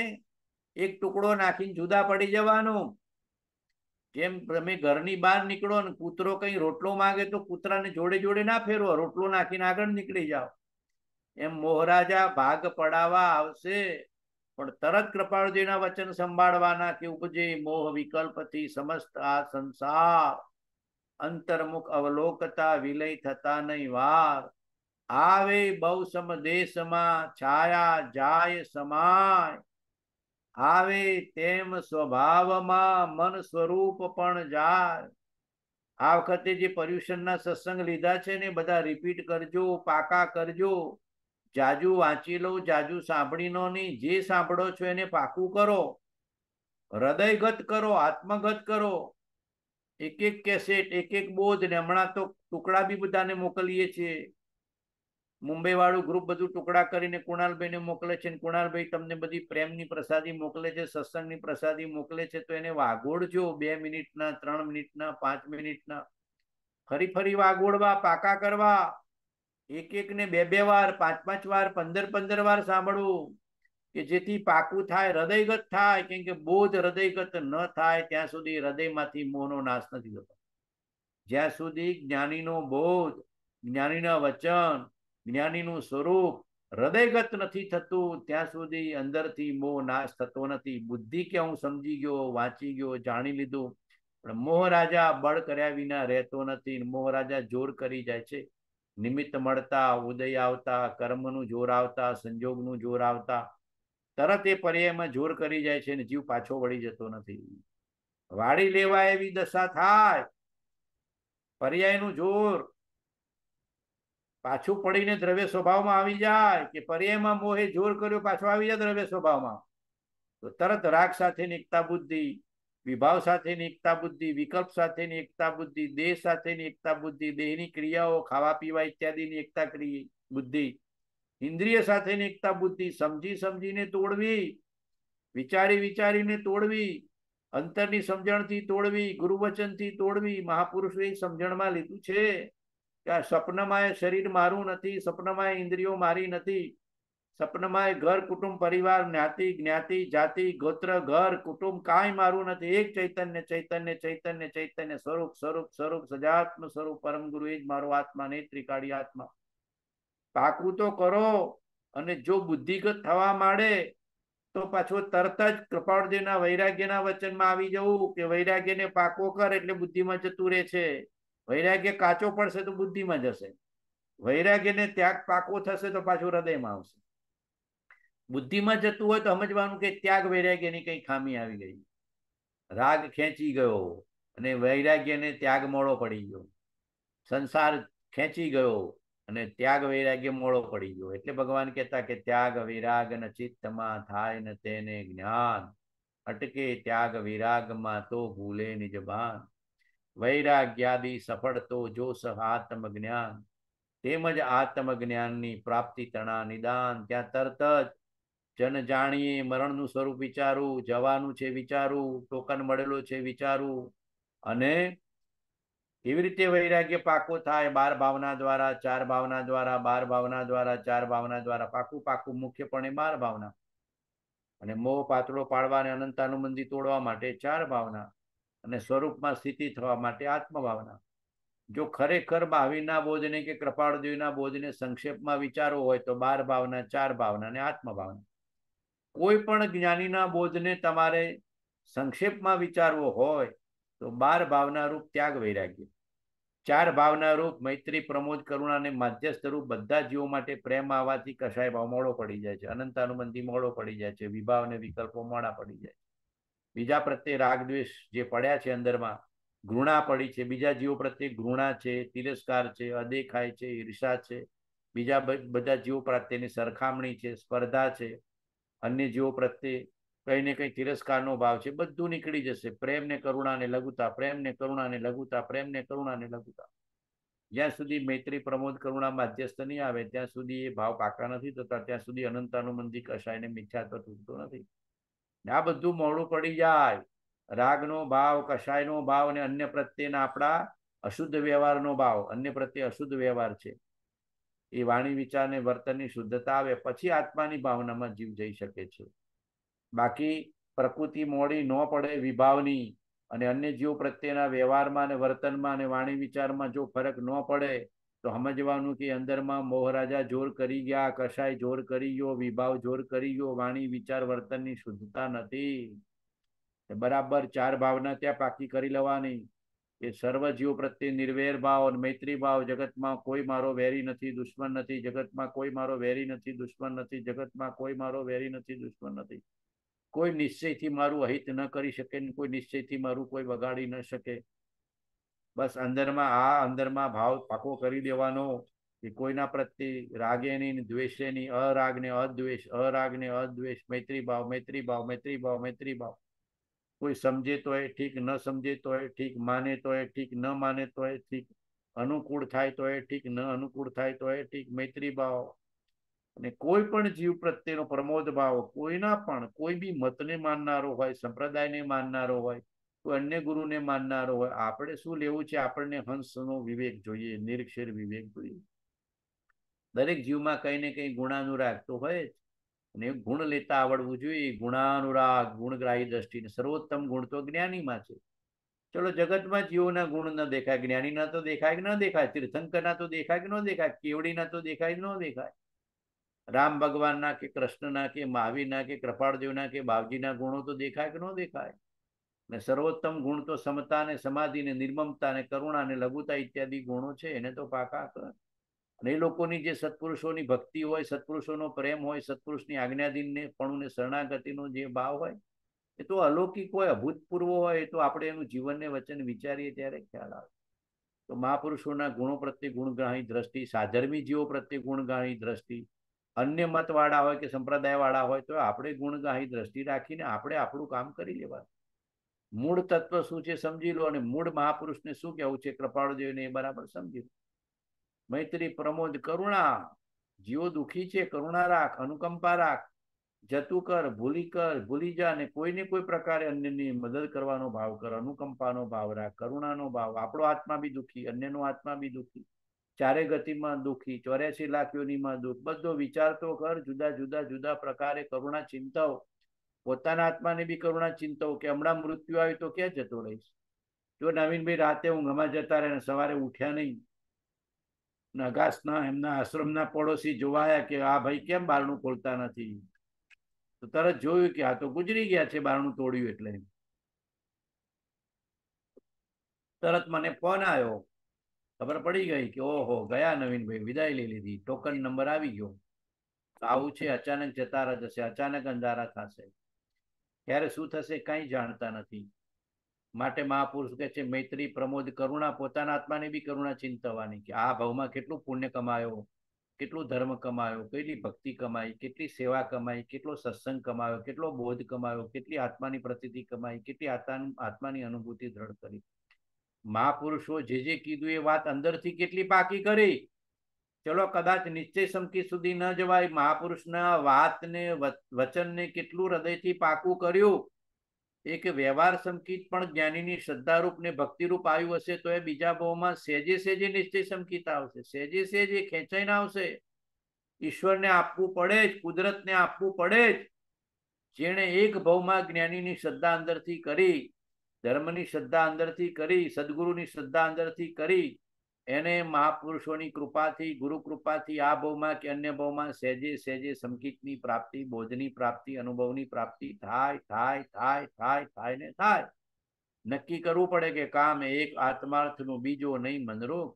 એક ટુકડો નાખીને જુદા પડી જવાનો જેમ તમે ઘરની બહાર નીકળો ને કૂતરો કઈ રોટલો માંગે તો કૂતરાને જોડે જોડે ના ફેરવો રોટલો નાખીને આગળ નીકળી જાઓ એમ મોહરાજા ભાગ પડાવા આવશે પણ તરત કૃપાળજીના વચન સંભાળવાના કે ઉપજે મોહ વિકલ્પથી સમસ્ત આ સંસાર અંતર્મુખ અવલોકતા વિલય થતા નહીં વાર આવે બહુ સમદેશમાં છાયા જાય સમાય આવે તેમ સ્વભાવમાં મન સ્વરૂપ પણ જાય આ વખતે જે પર્યુષણના સત્સંગ લીધા છે ને બધા રિપીટ કરજો પાકા કરજો જાજુ વાંચી લઉં જાજુ સાંભળી નો નહીં જે સાંભળો છો એને પાકું કરો હૃદયગત કરો આત્મગત કરો એક એક કેસેટ એક એક બોધ ને હમણાં તો ટુકડા બી બધાને મોકલીએ છીએ મુંબઈ વાળું ગ્રુપ બધું ટુકડા કરીને કુણાલભાઈને મોકલે છે કુણાલભાઈ તમને બધી પ્રેમની પ્રસાદી મોકલે છે સત્સંગની પ્રસાદી મોકલે છે તો એને વાગોળજો બે મિનિટના ત્રણ મિનિટના પાંચ મિનિટના ફરી ફરી વાગોડવા પાકા કરવા એક એકને બે બે વાર પાંચ પાંચ વાર પંદર પંદર વાર સાંભળવું કે જેથી પાકું થાય હૃદયગત થાય કેમ કે બોધ હૃદયગત ન થાય ત્યાં સુધી હૃદયમાંથી મોહનો નાશ નથી થતો જ્યાં સુધી જ્ઞાનીનો બોધ જ્ઞાનીના વચન જ્ઞાનીનું સ્વરૂપ હૃદયગત નથી થતું ત્યાં સુધી અંદરથી મોહ નાશ થતો નથી બુદ્ધિ કે હું સમજી ગયો વાંચી ગયો જાણી લીધું પણ મોહરાજા બળ કર્યા વિના રહેતો નથી મોહરાજા જોર કરી જાય છે નિમિત્ત મળતા ઉદય આવતા કર્મનું જોર આવતા સંજોગનું જોર આવતા તરત એ પર્યાયમાં જોર કરી જાય છે અને જીવ પાછો વળી જતો નથી વાળી લેવા એવી દશા થાય પર્યાયનું જોર પાછું પડીને દ્રવ્ય સ્વભાવમાં આવી જાય કે પર્યાયમાં મોહે જોર કર્યો પાછો આવી જાય દ્રવ્ય સ્વભાવમાં તો તરત રાગ સાથે નીકતા બુદ્ધિ વિભાવ સાથેની એકતા બુદ્ધિ વિકલ્પ સાથેની એકતા બુદ્ધિ દેહ સાથેની એકતા બુદ્ધિ દેહની ક્રિયાઓ ખાવા પીવા ઇત્યાદિની એકતા બુદ્ધિ ઇન્દ્રિય સાથેની એકતા બુદ્ધિ સમજી સમજીને તોડવી વિચારી વિચારીને તોડવી અંતરની સમજણથી તોડવી ગુરુવચનથી તોડવી મહાપુરુષે સમજણમાં લીધું છે કે આ સ્વપ્નમાં એ શરીર મારું નથી સ્વપ્નમાં એ ઇન્દ્રિયો મારી નથી સપનામાં એ ઘર કુટુંબ પરિવાર જ્ઞાતિ જ્ઞાતિ જાતિ ગોત્ર ઘર કુટુંબ કાંઈ મારું નથી એક ચૈતન્ય ચૈતન્ય ચૈતન્ય ચૈતન્ય સ્વરૂપ સ્વરૂપ સ્વરૂપ સજાત્મ સ્વરૂપ પરમ ગુરુ એ જ મારો આત્મા ને ત્રિકાળી આત્મા પાકું તો કરો અને જો બુદ્ધિગત થવા માંડે તો પાછો તરત જ કૃપાળદેવના વૈરાગ્યના વચનમાં આવી જવું કે વૈરાગ્યને પાકો કર એટલે બુદ્ધિમાં જતું રહે છે વૈરાગ્ય કાચો પડશે તો બુદ્ધિમાં જશે વૈરાગ્યને ત્યાગ પાકો થશે તો પાછું હૃદયમાં આવશે બુદ્ધિમાં જતું હોય તો સમજવાનું કે ત્યાગ વૈરાગ્યની કઈ ખામી આવી ગઈ રાગ ખેંચી ગયો અને વૈરાગ્યને ત્યાગ મોડો પડી ગયો સંસાર ખેંચી ગયો અને ત્યાગ વૈરાગ્ય મોડો પડી ગયો એટલે ભગવાન કહેતા કે ત્યાગ વૈરાગ ન ચિત્તમાં થાય ને તેને જ્ઞાન અટકે ત્યાગ વિરાગમાં તો ભૂલે નિજ વૈરાગ્યાદી સફળ તો જો આત્મ જ્ઞાન તેમજ આત્મ જ્ઞાનની પ્રાપ્તિ તણા નિદાન ત્યાં તરત જ જન જાણીએ મરણનું સ્વરૂપ વિચારવું જવાનું છે વિચારવું ટોકન મળેલો છે વિચારવું અને એવી રીતે વૈરાગ્ય પાકો થાય બાર ભાવના દ્વારા ચાર ભાવના દ્વારા બાર ભાવના દ્વારા ચાર ભાવના દ્વારા પાકું પાકું મુખ્યપણે બાર ભાવના અને મોહ પાતળો પાડવા અને અનંત અનુબંધી તોડવા માટે ચાર ભાવના અને સ્વરૂપમાં સ્થિતિ થવા માટે આત્મભાવના જો ખરેખર ભાવીના બોધને કે કૃપાળદેવીના બોધને સંક્ષેપમાં વિચારવો હોય તો બાર ભાવના ચાર ભાવના અને આત્મભાવના કોઈ પણ જ્ઞાનીના બોધને તમારે સંક્ષેપમાં વિચારવો હોય તો બાર ભાવના રૂપ ત્યાગ વૈરાગ્ય ચાર ભાવના રૂપ મૈત્રી પ્રમોદ કરુણાને અને મધ્યસ્થ રૂપ બધા જીવો માટે પ્રેમ આવવાથી કશાય ભાવ મોડો પડી જાય છે અનંત અનુબંધી મોડો પડી જાય છે વિભાવ અને વિકલ્પો મોડા પડી જાય છે બીજા પ્રત્યે રાગ દ્વેષ જે પડ્યા છે અંદરમાં ઘૃણા પડી છે બીજા જીવો પ્રત્યે ઘૃણા છે તિરસ્કાર છે અદેખાય છે ઈર્ષા છે બીજા બધા જીવો પ્રત્યેની સરખામણી છે સ્પર્ધા છે અન્ય જીવો પ્રત્યે કંઈ ને કંઈ તિરસ્કારનો ભાવ છે બધું નીકળી જશે પ્રેમ ને કરુણાને લઘુતા પ્રેમ ને કરુણાને લઘુતા પ્રેમ ને કરુણાને લઘુતા જ્યાં સુધી મૈત્રી પ્રમોદ કરુણા માધ્યસ્થ નહીં આવે ત્યાં સુધી એ ભાવ પાકા નથી થતા ત્યાં સુધી અનંતાનું મંદિર કશાયને મિથ્યાત્વ તૂટતો નથી ને આ બધું મોડું પડી જાય રાગનો ભાવ કશાયનો ભાવ અને અન્ય પ્રત્યેના આપણા અશુદ્ધ વ્યવહારનો ભાવ અન્ય પ્રત્યે અશુદ્ધ વ્યવહાર છે એ વાણી વિચાર ને વર્તનની શુદ્ધતા આવે પછી આત્માની ભાવનામાં જીવ જઈ શકે છે બાકી પ્રકૃતિ મોડી ન પડે વિભાવની અને અન્ય જીવ પ્રત્યેના વ્યવહારમાં અને વર્તનમાં અને વાણી વિચારમાં જો ફરક ન પડે તો સમજવાનું કે અંદરમાં મોહરાજા જોર કરી ગયા કશાય જોર કરી ગયો વિભાવ જોર કરી ગયો વાણી વિચાર વર્તનની શુદ્ધતા નથી બરાબર ચાર ભાવના ત્યાં પાકી કરી લેવાની એ સર્વ પ્રત્યે નિર્વેર ભાવ અને મૈત્રી ભાવ જગતમાં કોઈ મારો વેરી નથી દુશ્મન નથી જગતમાં કોઈ મારો વેરી નથી દુશ્મન નથી જગતમાં કોઈ મારો વેરી નથી દુશ્મન નથી કોઈ નિશ્ચયથી મારું અહિત ન કરી શકે ને કોઈ નિશ્ચયથી મારું કોઈ બગાડી ન શકે બસ અંદરમાં આ અંદરમાં ભાવ પાકો કરી દેવાનો કે કોઈના પ્રત્યે રાગે નહીં દ્વેષે નહીં અરાગને અદ્વેષ અરાગને અદ્વેષ મૈત્રી ભાવ મૈત્રી ભાવ મૈત્રી ભાવ મૈત્રી ભાવ કોઈ સમજે તો એ ઠીક ન સમજે તો એ ઠીક માને તો એ ઠીક ન માને તો એ ઠીક અનુકૂળ થાય તો એ ઠીક ન અનુકૂળ થાય તો એ ઠીક મૈત્રી ભાવ અને કોઈ પણ જીવ પ્રત્યેનો પ્રમોદ ભાવ કોઈના પણ કોઈ બી મતને માનનારો હોય સંપ્રદાયને માનનારો હોય કોઈ અન્ય ગુરુને માનનારો હોય આપણે શું લેવું છે આપણને હંસનો વિવેક જોઈએ નિરીક્ષર વિવેક જોઈએ દરેક જીવમાં કંઈ ને કંઈ ગુણાનુરાગ તો હોય જ અને ગુણ લેતા આવડવું જોઈએ ગુણાનુરાગ ગુણગ્રાહી દ્રષ્ટિને સર્વોત્તમ ગુણ તો જ્ઞાનીમાં છે ચલો જગતમાં જીવોના ગુણ ન દેખાય જ્ઞાનીના તો દેખાય કે ન દેખાય તીર્થંકરના તો દેખાય કે ન દેખાય કેવડીના તો દેખાય ન દેખાય રામ ભગવાનના કે કૃષ્ણના કે મહાવીરના કે કૃપાળદેવના કે બાવજીના ગુણો તો દેખાય કે ન દેખાય ને સર્વોત્તમ ગુણ તો સમતા ને સમાધિ ને નિર્મમતા ને કરુણા ને લઘુતા ઇત્યાદિ ગુણો છે એને તો પાકા કર અને એ લોકોની જે સત્પુરુષોની ભક્તિ હોય સત્પુરુષોનો પ્રેમ હોય સત્પુરુષની આજ્ઞાધીનને પણુને શરણાગતિનો જે ભાવ હોય એ તો અલૌકિક હોય અભૂતપૂર્વ હોય એ તો આપણે એનું જીવનને વચન વિચારીએ ત્યારે ખ્યાલ આવે તો મહાપુરુષોના ગુણો પ્રત્યે ગુણગ્રાહી દ્રષ્ટિ સાધર્મી જીવો પ્રત્યે ગુણગ્રાહી દ્રષ્ટિ અન્ય મતવાળા હોય કે સંપ્રદાયવાળા હોય તો આપણે ગુણગ્રાહી દ્રષ્ટિ રાખીને આપણે આપણું કામ કરી લેવાનું મૂળ તત્વ શું છે સમજી લો અને મૂળ મહાપુરુષને શું કહેવું છે કૃપાળુ દેવને એ બરાબર સમજી લો મૈત્રી પ્રમોદ કરુણા જીવો દુખી છે કરુણા રાખ અનુકંપા રાખ જતું કર ભૂલી કર ભૂલી જા અને કોઈને કોઈ પ્રકારે અન્યની મદદ કરવાનો ભાવ કર અનુકંપાનો ભાવ રાખ કરુણાનો ભાવ આપણો આત્મા બી દુખી અન્યનો આત્મા બી દુખી ચારે ગતિમાં દુખી ચોર્યાસી લાખ યોનીમાં દુઃખ બધો વિચારતો કર જુદા જુદા જુદા પ્રકારે કરુણા ચિંતાઓ પોતાના આત્માને બી કરુણા ચિંતાઓ કે હમણાં મૃત્યુ આવ્યું તો ક્યાં જતો રહીશ જો નવીનભાઈ રાતે ઊંઘમાં જતા રહે સવારે ઉઠ્યા નહીં નગાસના એમના આશ્રમના પડોશી જોવાયા કે આ ભાઈ કેમ બારણું ખોલતા નથી તો તરત જોયું કે આ તો ગુજરી ગયા છે બારણું તોડ્યું એટલે તરત મને ફોન આવ્યો ખબર પડી ગઈ કે ઓહો ગયા નવીનભાઈ વિદાય લઈ લીધી ટોકન નંબર આવી ગયો તો આવું છે અચાનક જતા જશે અચાનક અંધારા થશે ત્યારે શું થશે કઈ જાણતા નથી માટે મહાપુરુષ કહે છે મૈત્રી પ્રમોદ કરુણા પોતાના આત્માને બી કરુણા ચિંતવાની કે આ ભાવમાં કેટલું પુણ્ય કમાયો કેટલું ધર્મ કમાયો કેટલી ભક્તિ કમાઈ કેટલી સેવા કમાઈ કેટલો સત્સંગ કમાયો કેટલો બોધ કમાયો કેટલી આત્માની પ્રતિતિ કમાઈ કેટલી આત્માની અનુભૂતિ દ્રઢ કરી મહાપુરુષો જે જે કીધું એ વાત અંદરથી કેટલી પાકી કરી ચલો કદાચ નિશ્ચય સમકી સુધી ન જવાય મહાપુરુષના વાતને વચનને કેટલું હૃદયથી પાકું કર્યું એ કે વ્યવહાર સંકિત પણ જ્ઞાનીની શ્રદ્ધારૂપ ને રૂપ આવ્યું હશે તો એ બીજા ભાવમાં સહેજે સહેજે નિશ્ચય સંકિત આવશે સહેજે સહેજે ખેંચાઈને આવશે ઈશ્વરને આપવું પડે જ કુદરતને આપવું પડે જ જેણે એક ભાવમાં જ્ઞાનીની શ્રદ્ધા અંદરથી કરી ધર્મની શ્રદ્ધા અંદરથી કરી સદગુરુની શ્રદ્ધા અંદરથી કરી એને મહાપુરુષોની કૃપાથી ગુરુ કૃપાથી આ ભાવમાં કે અન્ય ભાવમાં સહેજે સહેજે સંકિતની પ્રાપ્તિ બોધની પ્રાપ્તિ અનુભવની પ્રાપ્તિ થાય થાય થાય થાય થાય ને થાય નક્કી કરવું પડે કે કામ એક આત્માર્થનું બીજો નહીં મનરોગ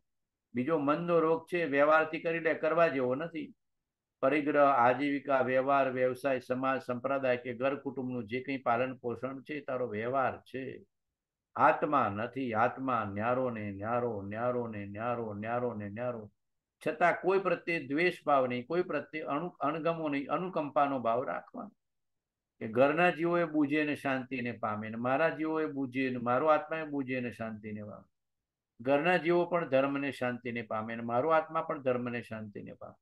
બીજો મનનો રોગ છે વ્યવહારથી કરીને કરવા જેવો નથી પરિગ્રહ આજીવિકા વ્યવહાર વ્યવસાય સમાજ સંપ્રદાય કે ઘર કુટુંબનું જે કંઈ પાલન પોષણ છે તારો વ્યવહાર છે આત્મા નથી આત્મા ન્યારો ને ન્યારો ન્યારો ને ન્યારો ન્યારો ને ન્યારો છતાં કોઈ પ્રત્યે દ્વેષ ભાવ નહીં કોઈ પ્રત્યે અણુ અણગમો નહીં અનુકંપાનો ભાવ રાખવાનો કે ઘરના જીવોએ બુજે ને શાંતિને પામે ને મારા જીવોએ બુજે ને મારો આત્માએ બુજે ને શાંતિને પામે ઘરના જીવો પણ ધર્મને શાંતિને પામે ને મારો આત્મા પણ ધર્મને શાંતિને પામે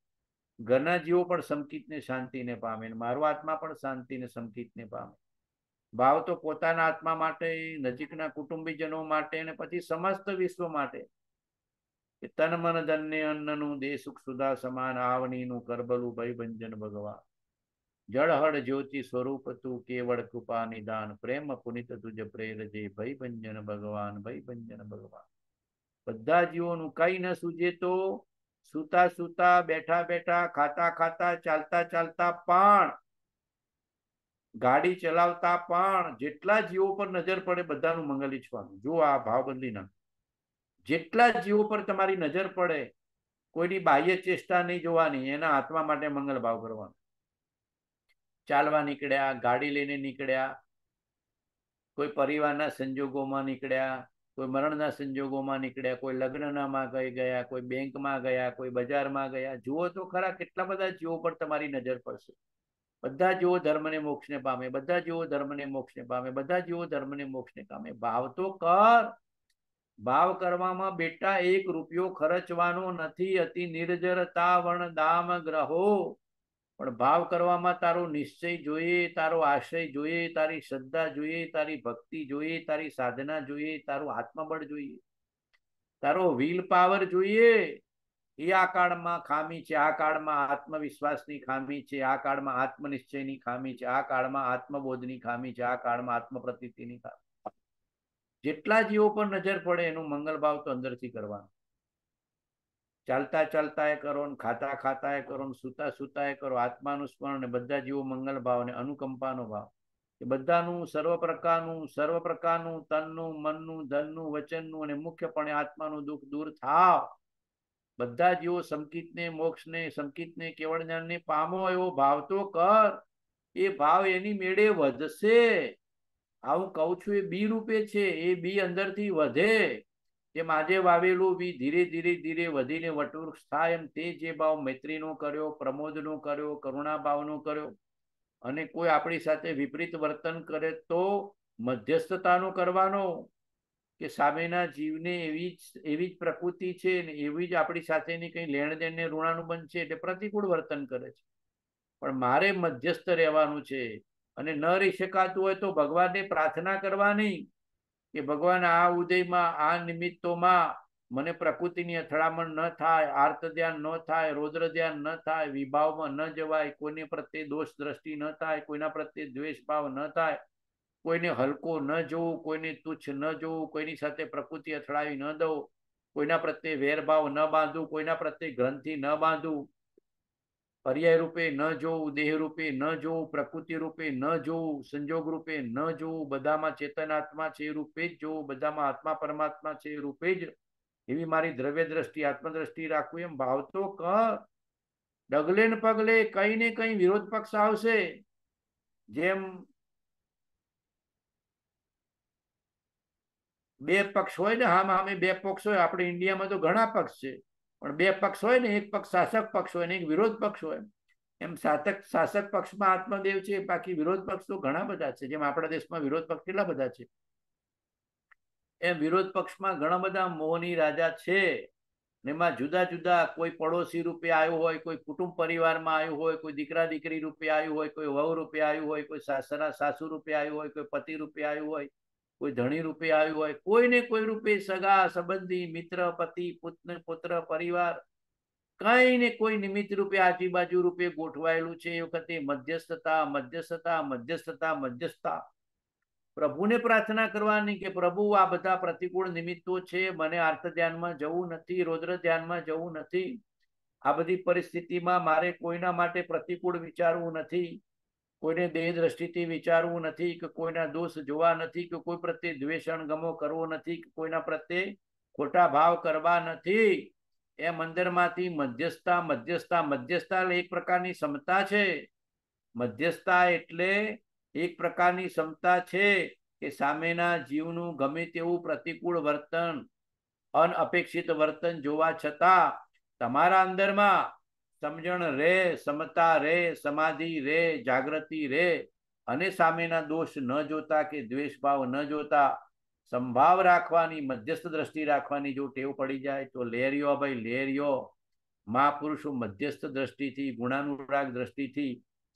ઘરના જીવો પણ સમકિતને શાંતિને પામે ને મારો આત્મા પણ શાંતિને સમકિતને પામે ભાવ તો પોતાના આત્મા માટે નજીકના કુટુંબીજનો માટે અને પછી સમસ્ત વિશ્વ માટે તન મન ધન્ય અન્નનું દે સુખ સુધા સમાન આવનીનું કરબલું ભયભંજન ભગવાન જળહળ જ્યોતિ સ્વરૂપ તું કેવળ કૃપા નિદાન પ્રેમ પુનિત તુજ પ્રેર જે ભયભંજન ભગવાન ભયભંજન ભગવાન બધા જીવોનું કઈ ન સૂજે તો સુતા સુતા બેઠા બેઠા ખાતા ખાતા ચાલતા ચાલતા પણ ગાડી ચલાવતા પણ જેટલા જીવો પર નજર પડે બધાનું મંગલ ઈચ્છવાનું જો આ ભાવબંધીના જેટલા જીવો પર તમારી નજર પડે કોઈની બાહ્ય ચેષ્ટા નહીં જોવાની એના આત્મા માટે મંગલ ભાવ કરવાનો ચાલવા નીકળ્યા ગાડી લઈને નીકળ્યા કોઈ પરિવારના સંજોગોમાં નીકળ્યા કોઈ મરણના સંજોગોમાં નીકળ્યા કોઈ લગ્નનામાં ગઈ ગયા કોઈ બેંકમાં ગયા કોઈ બજારમાં ગયા જુઓ તો ખરા કેટલા બધા જીવો પર તમારી નજર પડશે બધા જેવો ધર્મને મોક્ષને પામે બધા જેવો ધર્મને મોક્ષને પામે બધા જેવો ધર્મને મોક્ષને પામે ભાવ તો કર ભાવ કરવામાં બેટા એક રૂપિયો ખર્ચવાનો નથી અતિ નિર્જરતા વણદામ ગ્રહો પણ ભાવ કરવામાં તારો નિશ્ચય જોઈએ તારો આશય જોઈએ તારી શ્રદ્ધા જોઈએ તારી ભક્તિ જોઈએ તારી સાધના જોઈએ તારું આત્મબળ જોઈએ તારો વિલ પાવર જોઈએ એ આ કાળમાં ખામી છે આ કાળમાં આત્મવિશ્વાસની ખામી છે આ કાળમાં આત્મનિશ્ચયની ખામી છે આ કાળમાં આત્મબોધની ખામી છે આ કાળમાં આત્મપ્રતિની ખામી જેટલા જીવો પર નજર પડે એનું મંગલ ભાવ તો અંદરથી કરવાનો ચાલતા ચાલતા એ કરો ને ખાતા ખાતા એ કરો ને સુતા સુતા એ કરો આત્માનું સ્મરણ ને બધા જીવો મંગલ ભાવ અને અનુકંપાનો ભાવ એ બધાનું સર્વ પ્રકારનું સર્વ પ્રકારનું તનનું મનનું ધનનું વચનનું અને મુખ્યપણે આત્માનું દુઃખ દૂર થાવ બધા જેવો સંકિતને મોક્ષને સંકિતને કેવળ જ્ઞાનને પામો એવો ભાવ તો કર એ ભાવ એની મેળે વધશે આવું કહું છું એ બી રૂપે છે એ બી અંદરથી વધે જેમ આજે વાવેલું બી ધીરે ધીરે ધીરે વધીને વટવૃક્ષ થાય એમ તે જે ભાવ મૈત્રીનો કર્યો પ્રમોદનો કર્યો કરુણા ભાવનો કર્યો અને કોઈ આપણી સાથે વિપરીત વર્તન કરે તો મધ્યસ્થતાનો કરવાનો કે સામેના જીવને એવી જ એવી જ પ્રકૃતિ છે ને એવી જ આપણી સાથેની કંઈ લેણ દેણને ઋણાનુબંધ છે એટલે પ્રતિકૂળ વર્તન કરે છે પણ મારે મધ્યસ્થ રહેવાનું છે અને ન રહી શકાતું હોય તો ભગવાનને પ્રાર્થના કરવાની કે ભગવાન આ ઉદયમાં આ નિમિત્તોમાં મને પ્રકૃતિની અથડામણ ન થાય આર્ત ધ્યાન ન થાય રૌદ્ર ધ્યાન ન થાય વિભાવમાં ન જવાય કોઈને પ્રત્યે દોષ દ્રષ્ટિ ન થાય કોઈના પ્રત્યે દ્વેષ ભાવ ન થાય કોઈને હલકો ન જોવું કોઈને તુચ્છ ન જોવું કોઈની સાથે પ્રકૃતિ અથડાવી ન દઉં કોઈના પ્રત્યે વેરભાવ ન બાંધવું કોઈના પ્રત્યે ગ્રંથિ ન બાંધવું પર્યાય રૂપે ન જોવું દેહ રૂપે ન જોવું પ્રકૃતિ રૂપે ન જોવું સંજોગ રૂપે ન જોવું બધામાં ચેતન આત્મા છે એ રૂપે જ જોવું બધામાં આત્મા પરમાત્મા છે એ રૂપે જ એવી મારી દ્રવ્ય દ્રષ્ટિ આત્મદ્રષ્ટિ રાખવું એમ ભાવ તો ક ડગલે ને પગલે કઈ ને કઈ વિરોધ પક્ષ આવશે જેમ બે પક્ષ હોય ને હા હામે બે પક્ષ હોય આપણે ઇન્ડિયામાં તો ઘણા પક્ષ છે પણ બે પક્ષ હોય ને એક પક્ષ શાસક પક્ષ હોય ને એક વિરોધ પક્ષ હોય એમ શાસક શાસક પક્ષમાં આત્મદેવ છે બાકી વિરોધ પક્ષ તો ઘણા બધા છે જેમ આપણા દેશમાં વિરોધ પક્ષ કેટલા બધા છે એમ વિરોધ પક્ષમાં ઘણા બધા મોહની રાજા છે એમાં જુદા જુદા કોઈ પડોશી રૂપે આવ્યો હોય કોઈ કુટુંબ પરિવારમાં આવ્યું હોય કોઈ દીકરા દીકરી રૂપે આવ્યું હોય કોઈ વહુ રૂપે આવ્યું હોય કોઈ સાસરા સાસુ રૂપે આવ્યું હોય કોઈ પતિ રૂપે આવ્યું હોય કોઈ ધણી રૂપે આવ્યું હોય કોઈને કોઈ રૂપે સગા સંબંધી મિત્ર પતિ પુત્ર પરિવાર કઈ ને કોઈ નિમિત્ત રૂપે આજુબાજુ રૂપે ગોઠવાયેલું છે એ વખતે મધ્યસ્થતા મધ્યસ્થતા મધ્યસ્થતા મધ્યસ્થતા પ્રભુને પ્રાર્થના કરવાની કે પ્રભુ આ બધા પ્રતિકૂળ નિમિત્તો છે મને આર્થ ધ્યાનમાં જવું નથી રોદ્ર ધ્યાનમાં જવું નથી આ બધી પરિસ્થિતિમાં મારે કોઈના માટે પ્રતિકૂળ વિચારવું નથી કોઈને દેહ દ્રષ્ટિથી વિચારવું નથી કે કોઈના દોષ જોવા નથી કે કોઈ પ્રત્યે દ્વેષણ ગમો કરવો નથી કે કોઈના પ્રત્યે ખોટા ભાવ કરવા નથી એ મંદિરમાંથી મધ્યસ્થતા મધ્યસ્થતા મધ્યસ્થતા એટલે એક પ્રકારની ક્ષમતા છે મધ્યસ્થતા એટલે એક પ્રકારની ક્ષમતા છે કે સામેના જીવનું ગમે તેવું પ્રતિકૂળ વર્તન અનઅપેક્ષિત વર્તન જોવા છતાં તમારા અંદરમાં સમજણ રે સમતા રે સમાધિ રે જાગૃતિ રે અને સામેના દોષ ન જોતા કે દ્વેષભાવ ન જોતા સંભાવ રાખવાની મધ્યસ્થ દ્રષ્ટિ રાખવાની જો ટેવ પડી જાય તો લેરિયો ભાઈ લેરિયો મહાપુરુષો મધ્યસ્થ દ્રષ્ટિથી ગુણાનુરાગ દ્રષ્ટિથી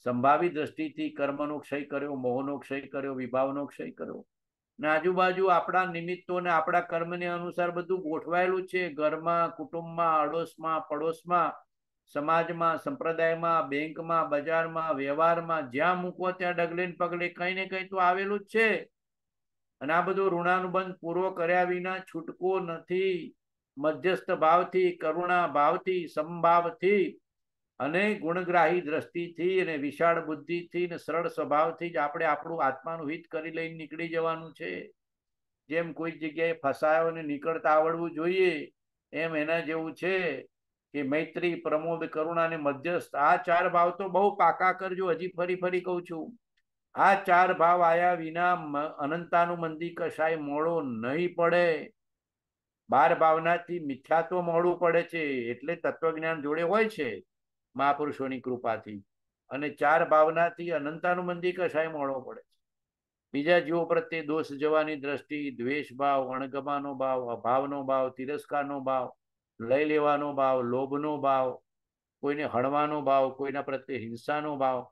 સંભાવી દ્રષ્ટિથી કર્મનો ક્ષય કર્યો મોહનો ક્ષય કર્યો વિભાવનો ક્ષય કર્યો ને આજુબાજુ આપણા નિમિત્તો આપણા કર્મને અનુસાર બધું ગોઠવાયેલું છે ઘરમાં કુટુંબમાં અડોશમાં પડોશમાં સમાજમાં સંપ્રદાયમાં બેંકમાં બજારમાં વ્યવહારમાં જ્યાં મૂકો ત્યાં ડગલે પગલે કંઈ ને કંઈ તો આવેલું જ છે અને આ બધું ઋણાનુબંધ પૂરો કર્યા વિના છૂટકો નથી મધ્યસ્થ ભાવથી કરુણા ભાવથી સમભાવથી અને ગુણગ્રાહી દ્રષ્ટિથી અને વિશાળ બુદ્ધિથી અને સરળ સ્વભાવથી જ આપણે આપણું આત્માનું હિત કરી લઈને નીકળી જવાનું છે જેમ કોઈ જગ્યાએ ફસાયો અને નીકળતા આવડવું જોઈએ એમ એના જેવું છે કે મૈત્રી પ્રમોદ કરુણા અને મધ્યસ્થ આ ચાર ભાવ તો બહુ પાકા કરજો હજી ફરી ફરી કહું છું આ ચાર ભાવ આયા વિના અનંતાનું મંદી કશાય મોડો નહીં પડે બાર ભાવનાથી મિથ્યાત્વ મોડું પડે છે એટલે તત્વજ્ઞાન જોડે હોય છે મહાપુરુષોની કૃપાથી અને ચાર ભાવનાથી અનંતાનું મંદી કશાય મોડો પડે છે બીજા જીવો પ્રત્યે દોષ જવાની દ્રષ્ટિ દ્વેષ ભાવ અણગમાનો ભાવ અભાવનો ભાવ તિરસ્કારનો ભાવ લઈ લેવાનો ભાવ લોભનો ભાવ કોઈને હણવાનો ભાવ કોઈના પ્રત્યે હિંસાનો ભાવ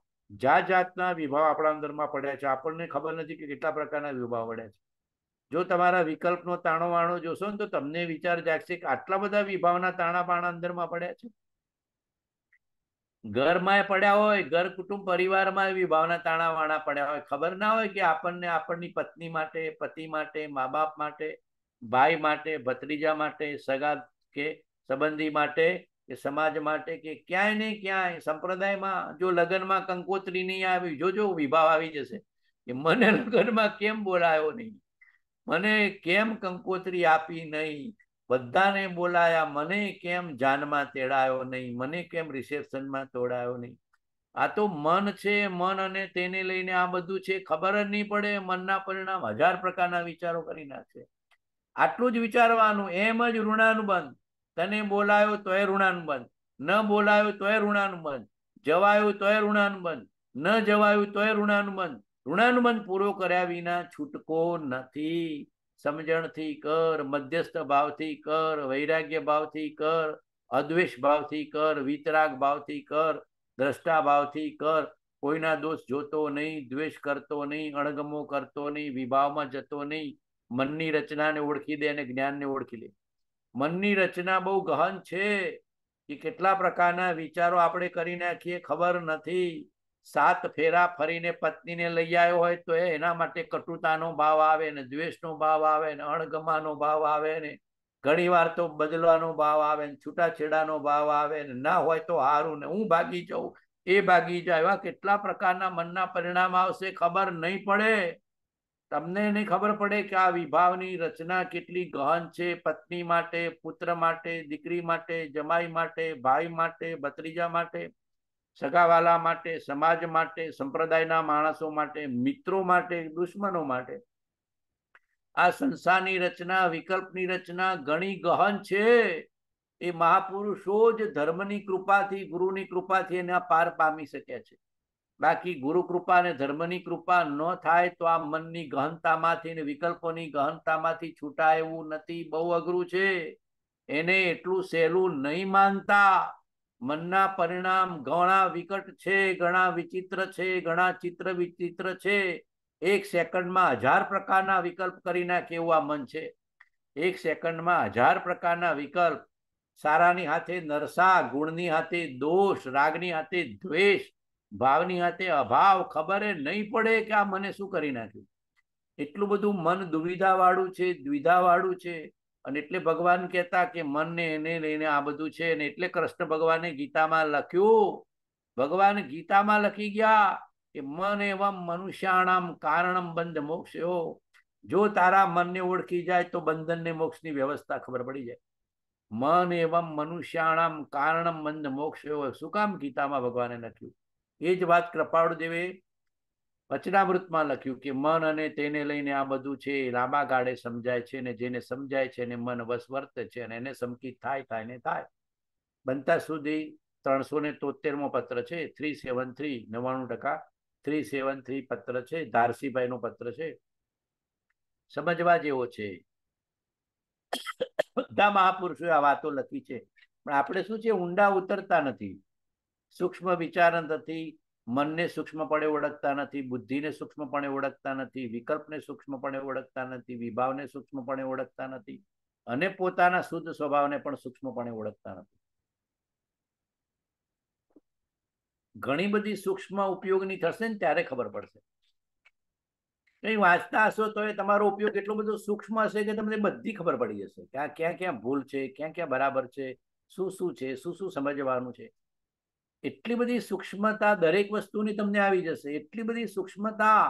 જાત જાતના વિભાવ આપણા અંદરમાં પડ્યા છે આપણને ખબર નથી કે કેટલા પ્રકારના વિભાવ પડ્યા છે જો તમારા વિકલ્પનો તાણો વાણો જોશો ને તો તમને વિચાર જાગશે કે આટલા બધા વિભાવના તાણા પાણા અંદરમાં પડ્યા છે ઘરમાં પડ્યા હોય ઘર કુટુંબ પરિવારમાં વિભાવના તાણા વાણા પડ્યા હોય ખબર ના હોય કે આપણને આપણની પત્ની માટે પતિ માટે મા બાપ માટે ભાઈ માટે ભત્રીજા માટે સગા કે સંબંધી માટે કે સમાજ માટે કે ક્યાંય ને ક્યાંય સંપ્રદાયમાં જો લગ્નમાં કંકોત્રી નહીં આવી જોજો વિભાવ આવી જશે કે મને લગ્નમાં કેમ બોલાયો નહીં મને કેમ કંકોત્રી આપી નહીં બધાને બોલાયા મને કેમ જાનમાં તેડાયો નહીં મને કેમ રિસેપ્શનમાં તોડાયો નહીં આ તો મન છે મન અને તેને લઈને આ બધું છે ખબર જ નહીં પડે મનના પરિણામ હજાર પ્રકારના વિચારો કરી નાખશે આટલું જ વિચારવાનું એમ જ ઋણાનુબંધ તને બોલાયો તોય ઋણાનુબંધ ન બોલાયો તોય ઋણાનુબંધ જવાયું તોય ઋણાનુબંધ ન જવાયું તોય ઋણાનુબંધ ઋણાનુબંધ પૂરો કર્યા વિના છૂટકો નથી સમજણથી કર મધ્યસ્થ ભાવથી કર વૈરાગ્ય ભાવથી કર અદ્વેષ ભાવથી કર વિતરાગ ભાવથી કર દ્રષ્ટા ભાવથી કર કોઈના દોષ જોતો નહીં દ્વેષ કરતો નહીં અણગમો કરતો નહીં વિભાવમાં જતો નહીં મનની રચનાને ઓળખી દે અને જ્ઞાનને ઓળખી લે મનની રચના બહુ ગહન છે કે કેટલા પ્રકારના વિચારો આપણે કરી નાખીએ ખબર નથી સાત ફેરા ફરીને પત્નીને લઈ આવ્યો હોય તો એના માટે કટુતાનો ભાવ આવે ને દ્વેષનો ભાવ આવે ને અણગમાનો ભાવ આવે ને ઘણી વાર તો બદલવાનો ભાવ આવે ને છૂટાછેડાનો ભાવ આવે ને ના હોય તો હારું ને હું ભાગી જાઉં એ ભાગી જાય એવા કેટલા પ્રકારના મનના પરિણામ આવશે ખબર નહીં પડે તમને નહીં ખબર પડે કે આ વિભાવની રચના કેટલી ગહન છે પત્ની માટે પુત્ર માટે દીકરી માટે જમાઈ માટે ભાઈ માટે ભત્રીજા માટે સગાવાલા માટે સમાજ માટે સંપ્રદાયના માણસો માટે મિત્રો માટે દુશ્મનો માટે આ સંસ્થાની રચના વિકલ્પની રચના ઘણી ગહન છે એ મહાપુરુષો જ ધર્મની કૃપાથી ગુરુની કૃપાથી એના પાર પામી શક્યા છે બાકી ગુરુ કૃપા અને ધર્મની કૃપા ન થાય તો આ મનની ગહનતામાંથી અને વિકલ્પોની ગહનતામાંથી છૂટા એવું નથી બહુ અઘરું છે એને એટલું સહેલું નહીં માનતા મનના પરિણામ ઘણા વિકટ છે ઘણા વિચિત્ર છે ઘણા ચિત્ર વિચિત્ર છે એક સેકન્ડમાં હજાર પ્રકારના વિકલ્પ કરી નાખે એવું આ મન છે એક સેકન્ડમાં હજાર પ્રકારના વિકલ્પ સારાની હાથે નરસા ગુણની હાથે દોષ રાગની હાથે દ્વેષ ભાવની હાથે અભાવ ખબર નહીં પડે કે આ મને શું કરી નાખ્યું એટલું બધું મન દુવિધાવાળું છે દ્વિધાવાળું છે અને એટલે ભગવાન કહેતા કે મનને એને લઈને આ બધું છે અને એટલે કૃષ્ણ ભગવાને ગીતામાં લખ્યું ભગવાન ગીતામાં લખી ગયા કે મન એવમ મનુષ્યાણામ કારણમ બંધ મોક્ષ એવો જો તારા મનને ઓળખી જાય તો બંધનને મોક્ષની વ્યવસ્થા ખબર પડી જાય મન એવમ મનુષ્યાણામ કારણમ બંધ મોક્ષ એવો શું કામ ગીતામાં ભગવાને લખ્યું એ જ વાત કૃપાળુદેવે વચનામૃતમાં લખ્યું કે મન અને તેને લઈને આ બધું છે એ લાંબા ગાળે સમજાય છે ને જેને સમજાય છે એને મન વસ છે અને એને સમકિત થાય થાય ને થાય બનતા સુધી ત્રણસો ને તોતેરમો પત્ર છે થ્રી સેવન થ્રી નવ્વાણું ટકા થ્રી સેવન થ્રી પત્ર છે ધારસીભાઈનો પત્ર છે સમજવા જેવો છે બધા મહાપુરુષોએ આ વાતો લખી છે પણ આપણે શું છે ઊંડા ઉતરતા નથી સૂક્ષ્મ વિચારંતથી મનને સૂક્ષ્મપણે ઓળખતા નથી બુદ્ધિને સૂક્ષ્મપણે ઓળખતા નથી વિકલ્પને સૂક્ષ્મપણે ઓળખતા નથી વિભાવને સૂક્ષ્મપણે ઓળખતા નથી અને પોતાના શુદ્ધ સ્વભાવને પણ સૂક્ષ્મપણે ઓળખતા નથી ઘણી બધી સૂક્ષ્મ ઉપયોગની થશે ને ત્યારે ખબર પડશે કઈ વાંચતા હશો તો એ તમારો ઉપયોગ એટલો બધો સૂક્ષ્મ હશે કે તમને બધી ખબર પડી જશે ક્યાં ક્યાં ક્યાં ભૂલ છે ક્યાં ક્યાં બરાબર છે શું શું છે શું શું સમજવાનું છે એટલી બધી સૂક્ષ્મતા દરેક વસ્તુની તમને આવી જશે એટલી બધી સૂક્ષ્મતા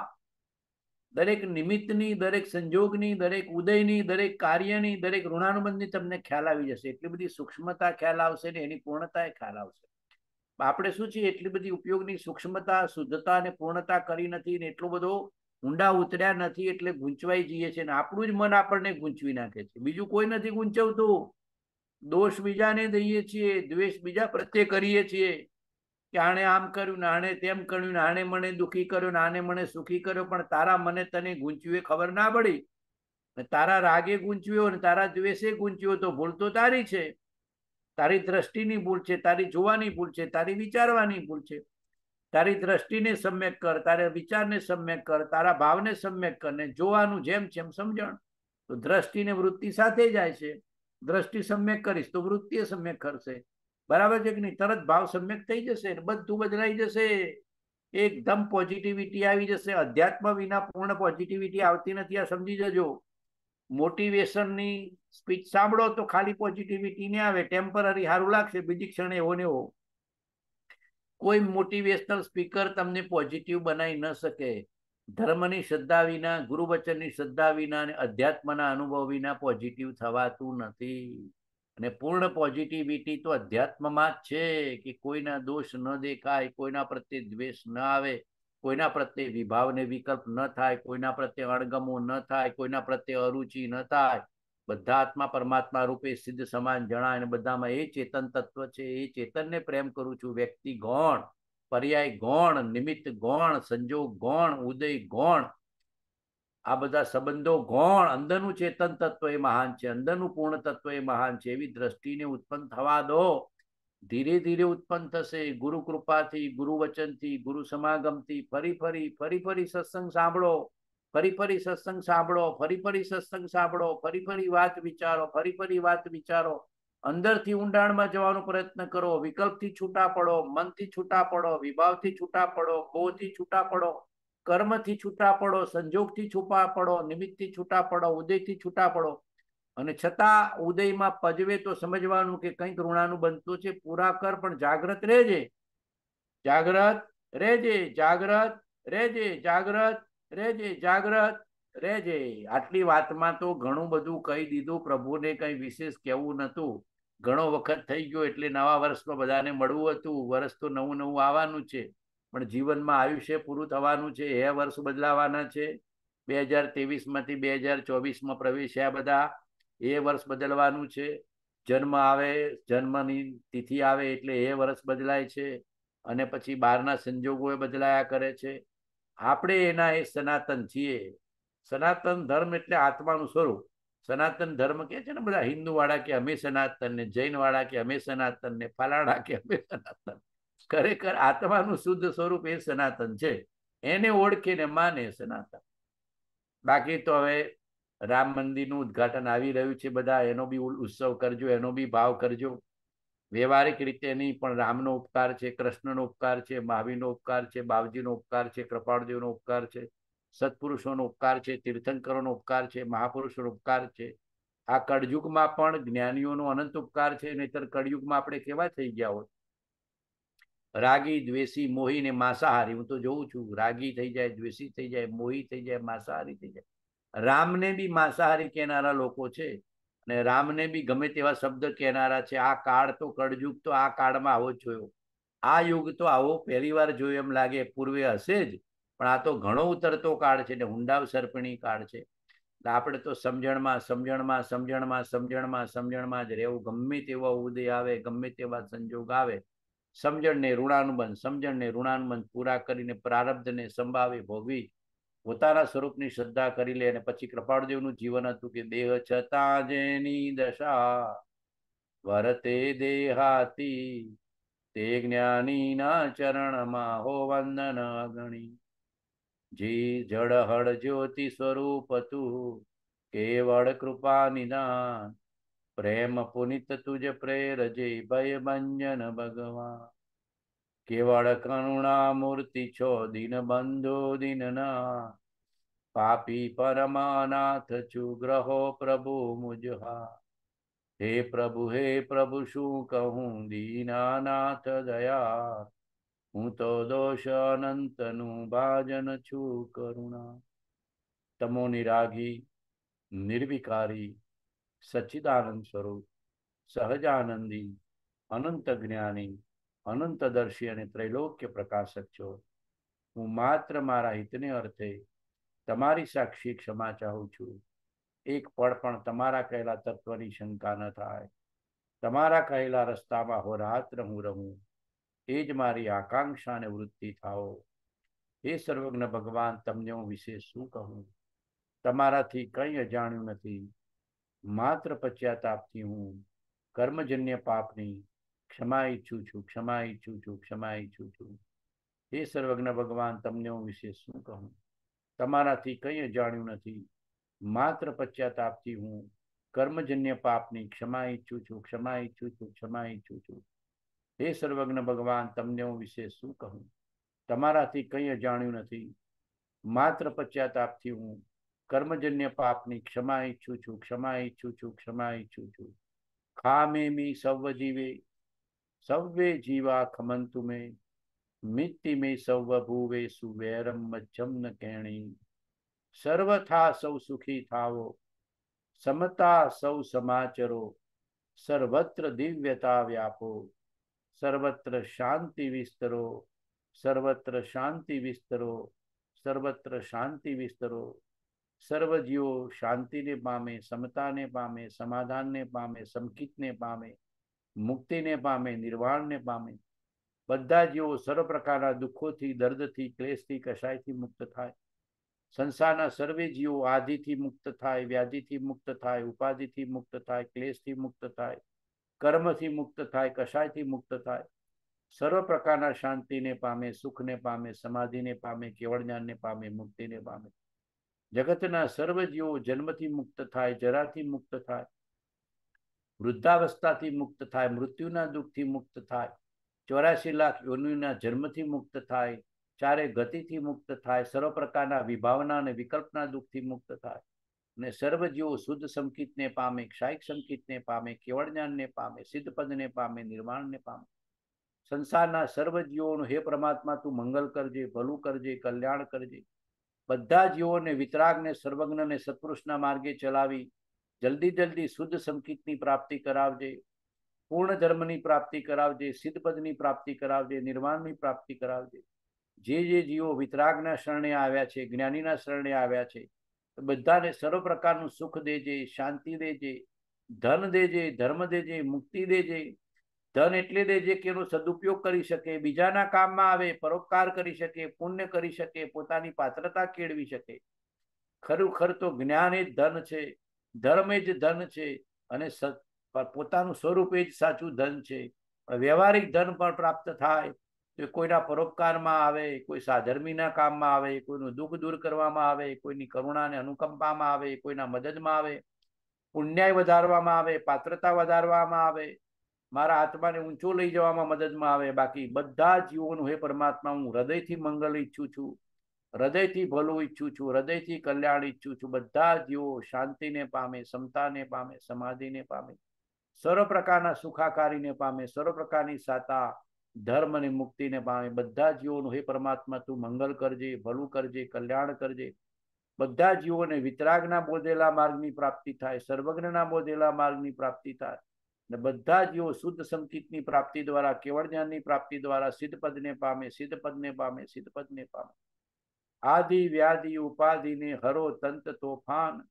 દરેક નિમિત્તની દરેક સંજોગની દરેક ઉદયની દરેક કાર્યની દરેક ઋણાનુબંધની તમને ખ્યાલ આવી જશે એટલી બધી સૂક્ષ્મતા ખ્યાલ આવશે ને એની પૂર્ણતા ખ્યાલ આવશે આપણે શું છે એટલી બધી ઉપયોગની સૂક્ષ્મતા શુદ્ધતા અને પૂર્ણતા કરી નથી ને એટલો બધો ઊંડા ઉતર્યા નથી એટલે ગૂંચવાઈ જઈએ છીએ ને આપણું જ મન આપણને ગૂંચવી નાખે છે બીજું કોઈ નથી ગૂંચવતું દોષ બીજાને દઈએ છીએ દ્વેષ બીજા પ્રત્યે કરીએ છીએ કે આણે આમ કર્યું ને આણે તેમ કર્યું ને આણે મને દુઃખી કર્યો ને આને મને સુખી કર્યો પણ તારા મને તને ગૂંચ્યું એ ખબર ના પડી તારા રાગે ગૂંચ્યો ને તારા દ્વેષે ગૂંચ્યો તો ભૂલ તો તારી છે તારી દ્રષ્ટિની ભૂલ છે તારી જોવાની ભૂલ છે તારી વિચારવાની ભૂલ છે તારી દ્રષ્ટિને સમ્યક કર તારા વિચારને સમ્યક કર તારા ભાવને સમ્યક કર ને જોવાનું જેમ છે એમ સમજણ તો દ્રષ્ટિને વૃત્તિ સાથે જાય છે દ્રષ્ટિ સમ્યક કરીશ તો વૃત્તિએ સમ્યક કરશે બરાબર છે કે નહીં તરત ભાવ સમ્યક થઈ જશે બધું બદલાઈ જશે એકદમ પોઝિટિવિટી આવી જશે અધ્યાત્મ વિના પૂર્ણ પોઝિટિવિટી આવતી નથી આ સમજી જજો મોટિવેશનની સ્પીચ સાંભળો તો ખાલી પોઝિટિવિટી નહીં આવે ટેમ્પરરી સારું લાગશે બીજી ક્ષણે એવો ને એવો કોઈ મોટિવેશનલ સ્પીકર તમને પોઝિટિવ બનાવી ન શકે ધર્મની શ્રદ્ધા વિના ગુરુવચનની શ્રદ્ધા વિના અને અધ્યાત્મના અનુભવ વિના પોઝિટિવ થવાતું નથી અને પૂર્ણ પોઝિટિવિટી તો અધ્યાત્મમાં જ છે કે કોઈના દોષ ન દેખાય કોઈના પ્રત્યે દ્વેષ ન આવે કોઈના પ્રત્યે વિભાવને વિકલ્પ ન થાય કોઈના પ્રત્યે અણગમો ન થાય કોઈના પ્રત્યે અરુચિ ન થાય બધા આત્મા પરમાત્મા રૂપે સિદ્ધ સમાન જણાય અને બધામાં એ ચેતન તત્વ છે એ ચેતનને પ્રેમ કરું છું વ્યક્તિ ગૌણ પર્યાય ગૌણ નિમિત્ત ગૌણ સંજોગ ગૌણ ઉદય ગૌણ આ બધા સંબંધો ગૌણ અંદરનું ચેતન તત્વ એ મહાન છે અંદરનું પૂર્ણ તત્વ એ મહાન છે એવી દ્રષ્ટિને ઉત્પન્ન થવા દો ધીરે ધીરે ઉત્પન્ન થશે ગુરુ કૃપાથી ગુરુ વચનથી ગુરુ સમાગમથી ફરી ફરી ફરી ફરી સત્સંગ સાંભળો ફરી ફરી સત્સંગ સાંભળો ફરી ફરી સત્સંગ સાંભળો ફરી ફરી વાત વિચારો ફરી ફરી વાત વિચારો અંદરથી ઊંડાણમાં જવાનો પ્રયત્ન કરો વિકલ્પથી છૂટા પડો મનથી છૂટા પડો વિભાવથી છૂટા પડો મોહથી છૂટા પડો કર્મથી છૂટા પડો સંજોગથી છૂટા પડો નિમિત્તથી છૂટા પડો ઉદયથી છૂટા પડો અને છતાં ઉદયમાં પજવે તો સમજવાનું કે કંઈક ઋણાનું બનતું છે પૂરા કર પણ જાગ્રત રહેજે જાગ્રત રહેજે જાગ્રત રહેજે જાગ્રત રહેજે જાગ્રત રહેજે આટલી વાતમાં તો ઘણું બધું કહી દીધું પ્રભુને કંઈ વિશેષ કહેવું નહોતું ઘણો વખત થઈ ગયો એટલે નવા વર્ષમાં બધાને મળવું હતું વર્ષ તો નવું નવું આવવાનું છે પણ જીવનમાં આયુષ્ય પૂરું થવાનું છે એ વર્ષ બદલાવાના છે બે હજાર ત્રેવીસમાંથી બે હજાર ચોવીસમાં પ્રવેશ્યા બધા એ વર્ષ બદલવાનું છે જન્મ આવે જન્મની તિથિ આવે એટલે એ વર્ષ બદલાય છે અને પછી બહારના સંજોગો એ બદલાયા કરે છે આપણે એના એ સનાતન છીએ સનાતન ધર્મ એટલે આત્માનું સ્વરૂપ સનાતન ધર્મ કે છે ને બધા હિન્દુવાળા કે અમે સનાતન ને જૈનવાળા કે અમે સનાતન ને ફલાણા કે અમે સનાતન ખરેખર આત્માનું શુદ્ધ સ્વરૂપ એ સનાતન છે એને ઓળખીને માને સનાતન બાકી તો હવે રામ મંદિરનું ઉદઘાટન આવી રહ્યું છે બધા એનો બી ઉત્સવ કરજો એનો બી ભાવ કરજો વ્યવહારિક રીતે નહીં પણ રામનો ઉપકાર છે કૃષ્ણનો ઉપકાર છે મહાવીરનો ઉપકાર છે બાવજીનો ઉપકાર છે કૃપાળદેવનો ઉપકાર છે સત્પુરુષોનો ઉપકાર છે તીર્થંકરોનો ઉપકાર છે મહાપુરુષોનો ઉપકાર છે આ કળયુગમાં પણ જ્ઞાનીઓનો અનંત ઉપકાર છે નહીતર કળયુગમાં આપણે કેવા થઈ ગયા હોત રાગી દ્વેષી મોહી ને માંસાહારી હું તો જોઉં છું રાગી થઈ જાય દ્વેષી થઈ જાય મોહી થઈ જાય માંસાહારી થઈ જાય રામને બી માંસાહારી કહેનારા લોકો છે અને રામને બી ગમે તેવા શબ્દ કહેનારા છે આ કાળ તો કળજુગ તો આ કાળમાં આવો જોયો આ યુગ તો આવો પહેલી વાર જોયો એમ લાગે પૂર્વે હશે જ પણ આ તો ઘણો ઉતરતો કાળ છે ને હુંડાવ સર્પણી કાળ છે એટલે આપણે તો સમજણમાં સમજણમાં સમજણમાં સમજણમાં સમજણમાં જ રહેવું ગમે તેવા ઉદય આવે ગમે તેવા સંજોગ આવે સમજણને ઋણાનુબંધ સમજણને ઋણાનુબંધ પૂરા કરીને પ્રારબ્ધને સંભાવે ભોગવી પોતાના સ્વરૂપની શ્રદ્ધા કરી લે અને પછી કૃપાળદેવનું જીવન હતું કે દેહ છતાં જેની દશા વરતે દેહાતી તે જ્ઞાનીના ચરણમાં હો વંદન ગણી જી જળહળ જ્યોતિ સ્વરૂપ તું કેવળ કૃપા નિદાન પ્રેમ પુનિત તુજ પ્રેરજે ભય ભંજન ભગવાન કેવળ કરુણા મૂર્તિ છો દિન બંધો દિનના પાપી પરમાનાથ છું ગ્રહો પ્રભુ મુજહા હે પ્રભુ હે પ્રભુ શું કહું દીનાનાથ દયા હું તો દોષ અનંતનું ભાજન છું કરુણા તમો નિરાગી નિર્વિકારી સચ્ચિદાનંદ સ્વરૂપ સહજ આનંદી અનંત જ્ઞાની અનંતદર્શી અને ત્રૈલોક્ય પ્રકાશક છો હું માત્ર મારા હિતને અર્થે તમારી સાક્ષી ક્ષમા ચાહું છું એક પળ પણ તમારા કહેલા તત્વની શંકા ન થાય તમારા કહેલા રસ્તામાં હોરાત્ર હું રહું એ જ મારી આકાંક્ષા અને વૃત્તિ થાઓ હે સર્વજ્ઞ ભગવાન તમને હું વિશે શું કહું તમારાથી કંઈ અજાણ્યું નથી માત્ર પશ્ચાતાપથી હું કર્મજન્ય પાપની ક્ષમા ઈચ્છું છું ક્ષમા ઈચ્છું છું ક્ષમા ઈચ્છું છું હે સર્વજ્ઞ ભગવાન તમને હું વિશે શું કહું તમારાથી કંઈ અજાણ્યું નથી માત્ર પશ્ચાતાપથી હું કર્મજન્ય પાપની ક્ષમા ઈચ્છું છું ક્ષમા ઈચ્છું છું ક્ષમા ઈચ્છું છું હે સર્વજ્ઞ ભગવાન તમને હું વિશે શું કહું તમારાથી કંઈ અજાણ્યું નથી માત્ર પશ્ચાતાપથી હું कर्मजन्य पापनी क्षमा इच्छु छु क्षमा इच्छु छु क्षमा इच्छु छु खा मे मी सव जीवे सव्वे जीवा खमंतु मे मित्ति मे सव भूवे सुवैरम मच्छम न कैणी सर्वथा सौ सुखी थावो समता सौ समाचरो सर्वत्र दिव्यता व्यापो सर्वत्र शांति विस्तरो सर्वत्र शांति विस्तरो सर्वत्र शांति विस्तरो સર્વ જીવો શાંતિને પામે સમતાને પામે સમાધાનને પામે સમકિતને પામે મુક્તિને પામે નિર્વાણને પામે બધા જીવો સર્વ પ્રકારના દુઃખોથી દર્દથી ક્લેશથી કશાયથી મુક્ત થાય સંસારના સર્વે જીવો આધિથી મુક્ત થાય વ્યાધિથી મુક્ત થાય ઉપાધિથી મુક્ત થાય ક્લેશથી મુક્ત થાય કર્મથી મુક્ત થાય કશાયથી મુક્ત થાય સર્વ પ્રકારના શાંતિને પામે સુખને પામે સમાધિને પામે કેવળ જ્ઞાનને પામે મુક્તિને પામે જગતના સર્વ જીવો જન્મથી મુક્ત થાય જરાથી મુક્ત થાય વૃદ્ધાવસ્થાથી મુક્ત થાય મૃત્યુના દુઃખથી મુક્ત થાય ચોરાશી લાખ યોનિના જન્મથી મુક્ત થાય ચારે ગતિથી મુક્ત થાય સર્વ પ્રકારના વિભાવના અને વિકલ્પના દુઃખથી મુક્ત થાય અને સર્વ જીવો શુદ્ધ સંકિતને પામે ક્ષાયિક સંકિતને પામે કેવળ જ્ઞાનને પામે સિદ્ધપદને પામે નિર્માણને પામે સંસારના સર્વ જીવોનું હે પરમાત્મા તું મંગલ કરજે ભલું કરજે કલ્યાણ કરજે બધા જીવોને વિતરાગને સર્વજ્ઞને સત્પુરુષના માર્ગે ચલાવી જલ્દી જલ્દી શુદ્ધ સંકિતની પ્રાપ્તિ કરાવજે પૂર્ણ ધર્મની પ્રાપ્તિ કરાવજે સિદ્ધપદની પ્રાપ્તિ કરાવજે નિર્વાણની પ્રાપ્તિ કરાવજે જે જે જીવો વિતરાગના શરણે આવ્યા છે જ્ઞાનીના શરણે આવ્યા છે બધાને સર્વ પ્રકારનું સુખ દેજે શાંતિ દેજે ધન દેજે ધર્મ દેજે મુક્તિ દેજે ધન એટલે ને જે કે એનો સદુપયોગ કરી શકે બીજાના કામમાં આવે પરોપકાર કરી શકે પુણ્ય કરી શકે પોતાની પાત્રતા કેળવી શકે ખરેખર તો જ્ઞાન એ ધન છે ધર્મ એ જ ધન છે અને પોતાનું સ્વરૂપ એ જ સાચું ધન છે વ્યવહારિક ધન પણ પ્રાપ્ત થાય તો કોઈના પરોપકારમાં આવે કોઈ સાધર્મીના કામમાં આવે કોઈનું દુઃખ દૂર કરવામાં આવે કોઈની કરુણાને અનુકંપામાં આવે કોઈના મદદમાં આવે પુણ્યાય વધારવામાં આવે પાત્રતા વધારવામાં આવે મારા આત્માને ઊંચો લઈ જવામાં મદદમાં આવે બાકી બધા જીવોનું હે પરમાત્મા હું હૃદયથી મંગલ ઈચ્છું છું હૃદયથી ભલું ઈચ્છું છું હૃદયથી કલ્યાણ ઈચ્છું છું બધા જીવો શાંતિને પામે સમતાને પામે સમાધિને પામે સર્વ પ્રકારના સુખાકારીને પામે સર્વ પ્રકારની સાતા ધર્મને મુક્તિને પામે બધા જીવોનું હે પરમાત્મા તું મંગલ કરજે ભલું કરજે કલ્યાણ કરજે બધા જીવોને વિતરાગના બોધેલા માર્ગની પ્રાપ્તિ થાય સર્વજ્ઞના બોધેલા માર્ગની પ્રાપ્તિ થાય ને બધા જીવો શુદ્ધ સંકિતની પ્રાપ્તિ દ્વારા કેવળ જ્ઞાનની પ્રાપ્તિ દ્વારા સિદ્ધપદને પામે સિદ્ધપદને પામે સિદ્ધપદને પામે આદિ વ્યાધિ ઉપાધિને હરો તંત તોફાન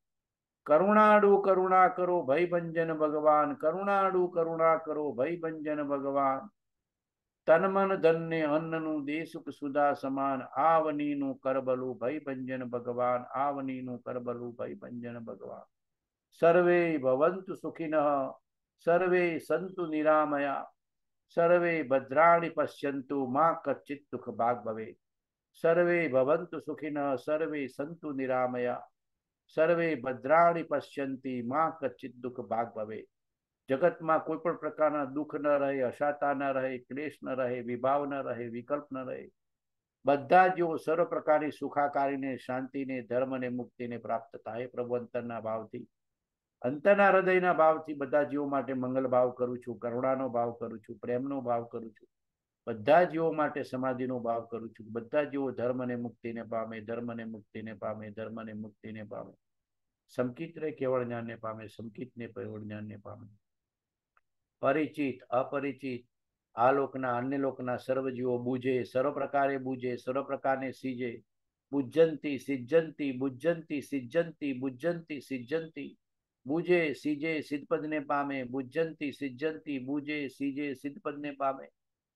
કરુણાડુ કરુણા કરો ભયભંજન ભગવાન કરુણાડુ કરુણા કરો ભયભંજન ભગવાન તનમન ધનને અન્નનું દેસુખ સુધા સમાન આવનીનું કરબલું ભંજન ભગવાન આવનીનું કરબલું ભંજન ભગવાન સર્વે ભવંતુ સુખિનઃ સર્વે સંતુ નિરામયા સર્વે ભદ્રાણી પશ્યંતુ મા કચ્ચિત દુઃખ ભાગ ભવે સર્વે ભવંતુ સુખિન સર્વે સંતુ નિરામયા સર્વે ભદ્રાણી પશ્યંતી મા કચ્ચિત દુઃખ ભાગ ભવે જગતમાં કોઈ પણ પ્રકારના દુઃખ ન રહે અશાતા ન રહે ક્લેશ ન રહે વિભાવ ન રહે વિકલ્પ ન રહે બધા જેઓ સર્વ પ્રકારની સુખાકારીને શાંતિને ધર્મને મુક્તિને પ્રાપ્ત થાય પ્રભુ અંતરના ભાવથી અંતરના હૃદયના ભાવથી બધા જીવો માટે મંગલ ભાવ કરું છું કરુણાનો ભાવ કરું છું પ્રેમનો ભાવ કરું છું બધા જીવો માટે સમાધિનો ભાવ કરું છું બધા જીવો ધર્મને મુક્તિને પામે ધર્મને મુક્તિને પામે ધર્મને મુક્તિને પામે સમકિત રે કેવળ જ્ઞાનને પામે સમકિતને કેવળ જ્ઞાનને પામે પરિચિત અપરિચિત આ લોકના અન્ય લોકના સર્વ જીવો બુજે સર્વ પ્રકારે બુજે સર્વ પ્રકારને સીજે બુજ્જંતી સિજ્જંતી બુજ્જંતી સિજ્જંતી બુજ્જંતી સિજ્જંતી બુજે સીજે સિદ્ધપદને પામે બુજ્જંતી સિજ્જંતી બુજે સીજે સિદ્ધપદને પામે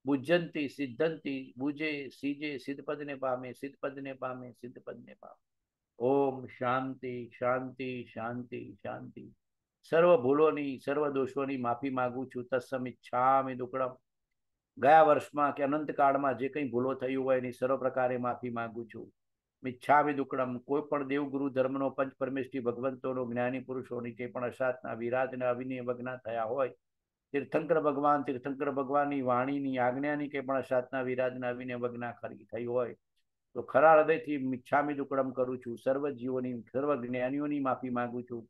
બુજ્જંતી સિદ્ધંતી બુજે સીજે સિદ્ધપદને પામે સિદ્ધપદને પામે સિદ્ધપદને પામે ઓમ શાંતિ શાંતિ શાંતિ શાંતિ સર્વ ભૂલોની સર્વ દોષોની માફી માગું છું તત્સમ ઈચ્છામી દુકડમ ગયા વર્ષમાં કે અનંતકાળમાં જે કંઈ ભૂલો થયું હોય એની સર્વ પ્રકારે માફી માગું છું મિચ્છામી કોઈ પણ દેવગુરુ ધર્મનો પંચ પરમેશ્વરી ભગવંતોનો જ્ઞાની પુરુષોની કે પણ અસાતના વિરાજના અવિનય થયા હોય તીર્થંકર ભગવાન તીર્થંકર ભગવાનની વાણીની આજ્ઞાની કે પણ અસાતના વિરાજના અવિનય ખરી થઈ હોય તો ખરા હૃદયથી મિચ્છામી દુકડમ કરું છું સર્વ જીવોની સર્વ જ્ઞાનીઓની માફી માંગુ છું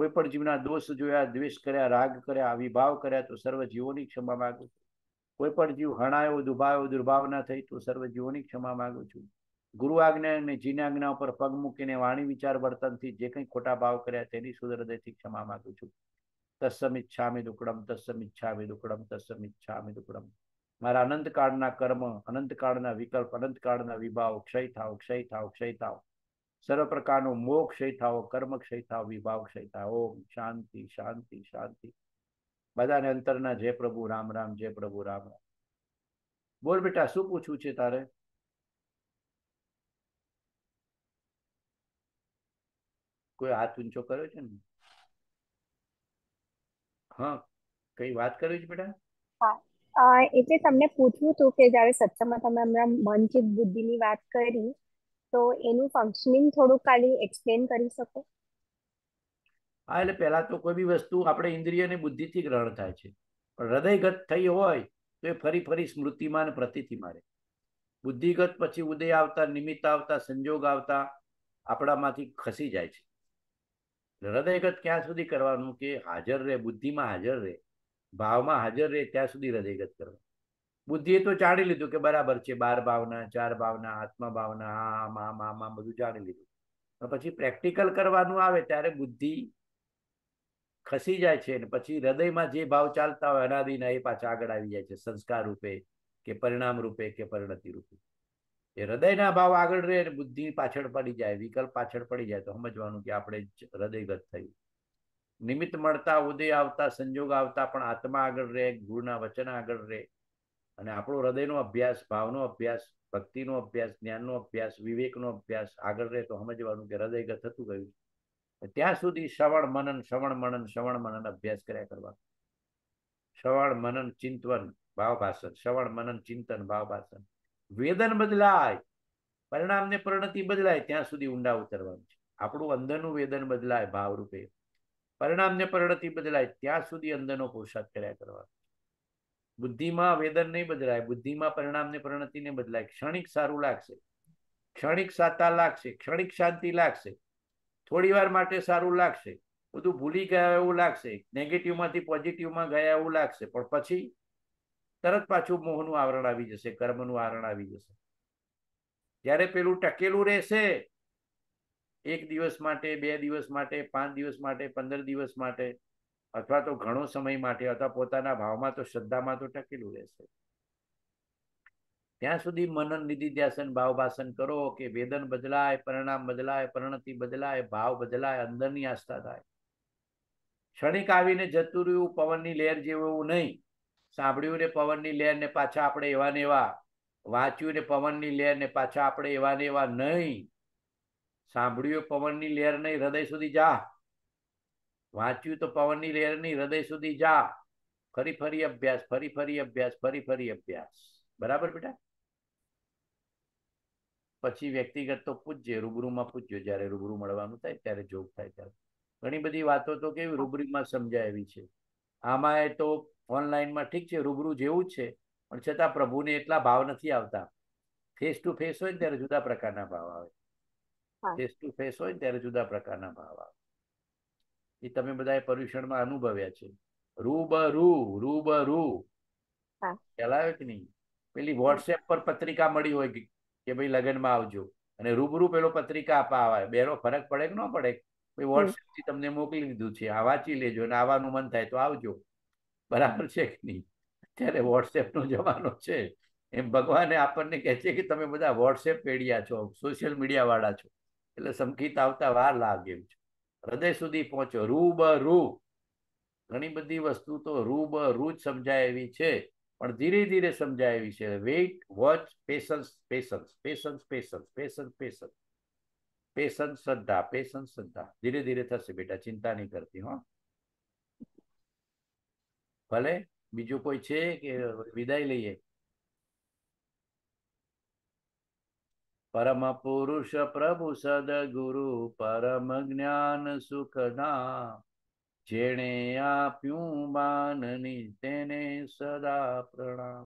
કોઈ પણ જીવના દોષ જોયા દ્વેષ કર્યા રાગ કર્યા વિભાવ કર્યા તો સર્વ જીવોની ક્ષમા માંગુ છું કોઈ પણ જીવ હણાયો દુભાયો દુર્ભાવના થઈ તો સર્વ જીવોની ક્ષમા માંગુ છું ગુરુ આજ્ઞા અને જીની આજ્ઞા ઉપર પગ મૂકીને વાણી વિચાર વર્તનથી જે કંઈ ખોટા ભાવ કર્યા તેની સુદરદયથી ક્ષમા માંગુ છું તત્સમ ઈચ્છામી દુકડમ તત્સમ ઈચ્છામી દુકડમ તત્સમ ઈચ્છામી દુકડમ મારા અનંતકાળના કર્મ અનંતકાળના વિકલ્પ અનંતકાળના વિભાવ ક્ષય થાવ ક્ષય થાવ ક્ષય થાવ સર્વ પ્રકારનો મોહ ક્ષય થાવ કર્મ ક્ષય થાવ વિભાવ ક્ષય થાવ ઓમ શાંતિ શાંતિ શાંતિ બધાને અંતરના જય પ્રભુ રામ રામ જય પ્રભુ રામ રામ બોલ બેટા શું પૂછવું છે તારે કોઈ હાથ ઊંચો કર્યો છે ને હા કઈ વાત કરવી છે બેટા એટલે તમને પૂછવું હતું કે જ્યારે સત્સંગમાં તમે હમણાં મન ચિત્ત બુદ્ધિની વાત કરી તો એનું ફંક્શનિંગ થોડું ખાલી એક્સપ્લેન કરી શકો હા એટલે પહેલા તો કોઈ બી વસ્તુ આપણે ઇન્દ્રિય અને થી ગ્રહણ થાય છે પણ હૃદયગત થઈ હોય તો એ ફરી ફરી સ્મૃતિમાં અને પ્રતિથી મારે બુદ્ધિગત પછી ઉદય આવતા નિમિત્ત આવતા સંજોગ આવતા આપણામાંથી ખસી જાય છે હૃદયગત ક્યાં સુધી કરવાનું કે હાજર રહે બુદ્ધિમાં હાજર રહે ભાવમાં હાજર રહે ત્યાં સુધી હૃદયગત કરવાનું બુદ્ધિએ તો જાણી લીધું કે બરાબર છે બાર ભાવના ચાર ભાવના આત્મા ભાવના આમ આમ બધું જાણી લીધું પછી પ્રેક્ટિકલ કરવાનું આવે ત્યારે બુદ્ધિ ખસી જાય છે અને પછી હૃદયમાં જે ભાવ ચાલતા હોય અનાદિના એ પાછા આગળ આવી જાય છે સંસ્કાર રૂપે કે પરિણામ રૂપે કે પરિણતિ રૂપે એ હૃદયના ભાવ આગળ રહે અને બુદ્ધિ પાછળ પડી જાય વિકલ્પ પાછળ પડી જાય તો સમજવાનું કે આપણે હૃદયગત થયું નિમિત્ત મળતા ઉદય આવતા સંજોગ આવતા પણ આત્મા આગળ રહે ગુરુના વચન આગળ રહે અને આપણો હૃદયનો અભ્યાસ ભાવનો અભ્યાસ ભક્તિનો અભ્યાસ જ્ઞાનનો અભ્યાસ વિવેકનો અભ્યાસ આગળ રહે તો સમજવાનું કે હૃદયગત થતું ગયું ત્યાં સુધી શ્રવણ મનન શ્રવણ મનન શ્રવણ મનન અભ્યાસ કર્યા કરવા શ્રવણ મનન ચિંતવન ભાવભાષણ શ્રવણ મનન ચિંતન ભાવભાષણ વેદન બદલાય પરિણામ ને પરિણતિ બદલાય ત્યાં સુધી ઊંડા ઉતરવાનું છે આપણું અંદરનું વેદન બદલાય ભાવરૂપે પરિણામને પરિણતિ બદલાય ત્યાં સુધી અંદરનો પુરુષાર્થ કર્યા કરવાનો બુદ્ધિમાં વેદન નહીં બદલાય બુદ્ધિમાં પરિણામને પરિણતિને બદલાય ક્ષણિક સારું લાગશે ક્ષણિક સાતા લાગશે ક્ષણિક શાંતિ લાગશે થોડી વાર માટે સારું લાગશે બધું ભૂલી ગયા એવું લાગશે નેગેટિવમાંથી પોઝિટિવમાં ગયા એવું લાગશે પણ પછી તરત પાછું મોહનું આવરણ આવી જશે કર્મનું આવરણ આવી જશે જ્યારે પેલું ટકેલું રહેશે એક દિવસ માટે બે દિવસ માટે પાંચ દિવસ માટે પંદર દિવસ માટે અથવા તો ઘણો સમય માટે અથવા પોતાના ભાવમાં તો શ્રદ્ધામાં તો ટકેલું રહેશે ત્યાં સુધી મનન નિધિ ધ્યાસન ભાવ ભાષણ કરો કે વેદન બદલાય પરિણામ બદલાય પરિણતિ બદલાય ભાવ બદલાય અંદરની આસ્થા થાય ક્ષણિક આવીને જતું રહ્યું પવનની લહેર જેવું એવું નહીં સાંભળ્યું ને પવનની લહેર ને પાછા આપણે એવા ને એવા વાંચ્યું ને પવનની લહેર ને પાછા આપણે એવા ને એવા નહીં સાંભળ્યું પવનની લહેર નહીં હૃદય સુધી જા વાંચ્યું તો પવનની લહેર નહીં હૃદય સુધી જા ફરી ફરી અભ્યાસ ફરી ફરી અભ્યાસ ફરી ફરી અભ્યાસ બરાબર બેટા પછી વ્યક્તિગત તો પૂછજે રૂબરૂમાં પૂછજો જ્યારે રૂબરૂ મળવાનું થાય ત્યારે જોગ થાય ત્યારે ઘણી બધી વાતો તો કેવી રૂબરૂમાં સમજાય એવી છે આમાં એ તો ઓનલાઈનમાં ઠીક છે રૂબરૂ જેવું જ છે પણ છતાં પ્રભુને એટલા ભાવ નથી આવતા ફેસ ટુ ફેસ હોય ને ત્યારે જુદા પ્રકારના ભાવ આવે ફેસ ટુ ફેસ હોય ને ત્યારે જુદા પ્રકારના ભાવ આવે એ તમે બધા પર્યુષણમાં અનુભવ્યા છે રૂબરૂ રૂબરૂ ચલાવે આવે કે નહીં પેલી વોટ્સએપ પર પત્રિકા મળી હોય કે ભાઈ લગ્નમાં આવજો અને રૂબરૂ પેલો પત્રિકા આપવા આવે બેનો ફરક પડે કે ન પડે ભાઈ વોટ્સએપ થી તમને મોકલી દીધું છે આ વાંચી લેજો અને આવવાનું મન થાય તો આવજો બરાબર છે કે નહીં અત્યારે વોટ્સએપનો જમાનો છે એમ ભગવાને આપણને કહે છે કે તમે બધા વોટ્સએપ પેડિયા છો સોશિયલ મીડિયાવાળા છો એટલે સમખીત આવતા વાર લાગે એમ છે હૃદય સુધી પહોંચો રૂબરૂ ઘણી બધી વસ્તુ તો રૂબરૂ જ સમજાય એવી છે પણ ધીરે ધીરે સમજાય એવી છે wait watch patience patience patience patience patience patience patience શ્રદ્ધા પેશન્સ શ્રદ્ધા ધીરે ધીરે થશે બેટા ચિંતા નહીં કરતી હો ભલે બીજું કોઈ છે કે વિદાય લઈએ પરમ પુરુષ પ્રભુ સદ ગુરુ પરમ જ્ઞાન સુખના જેણે આપ્યું માનની તેને સદા પ્રણામ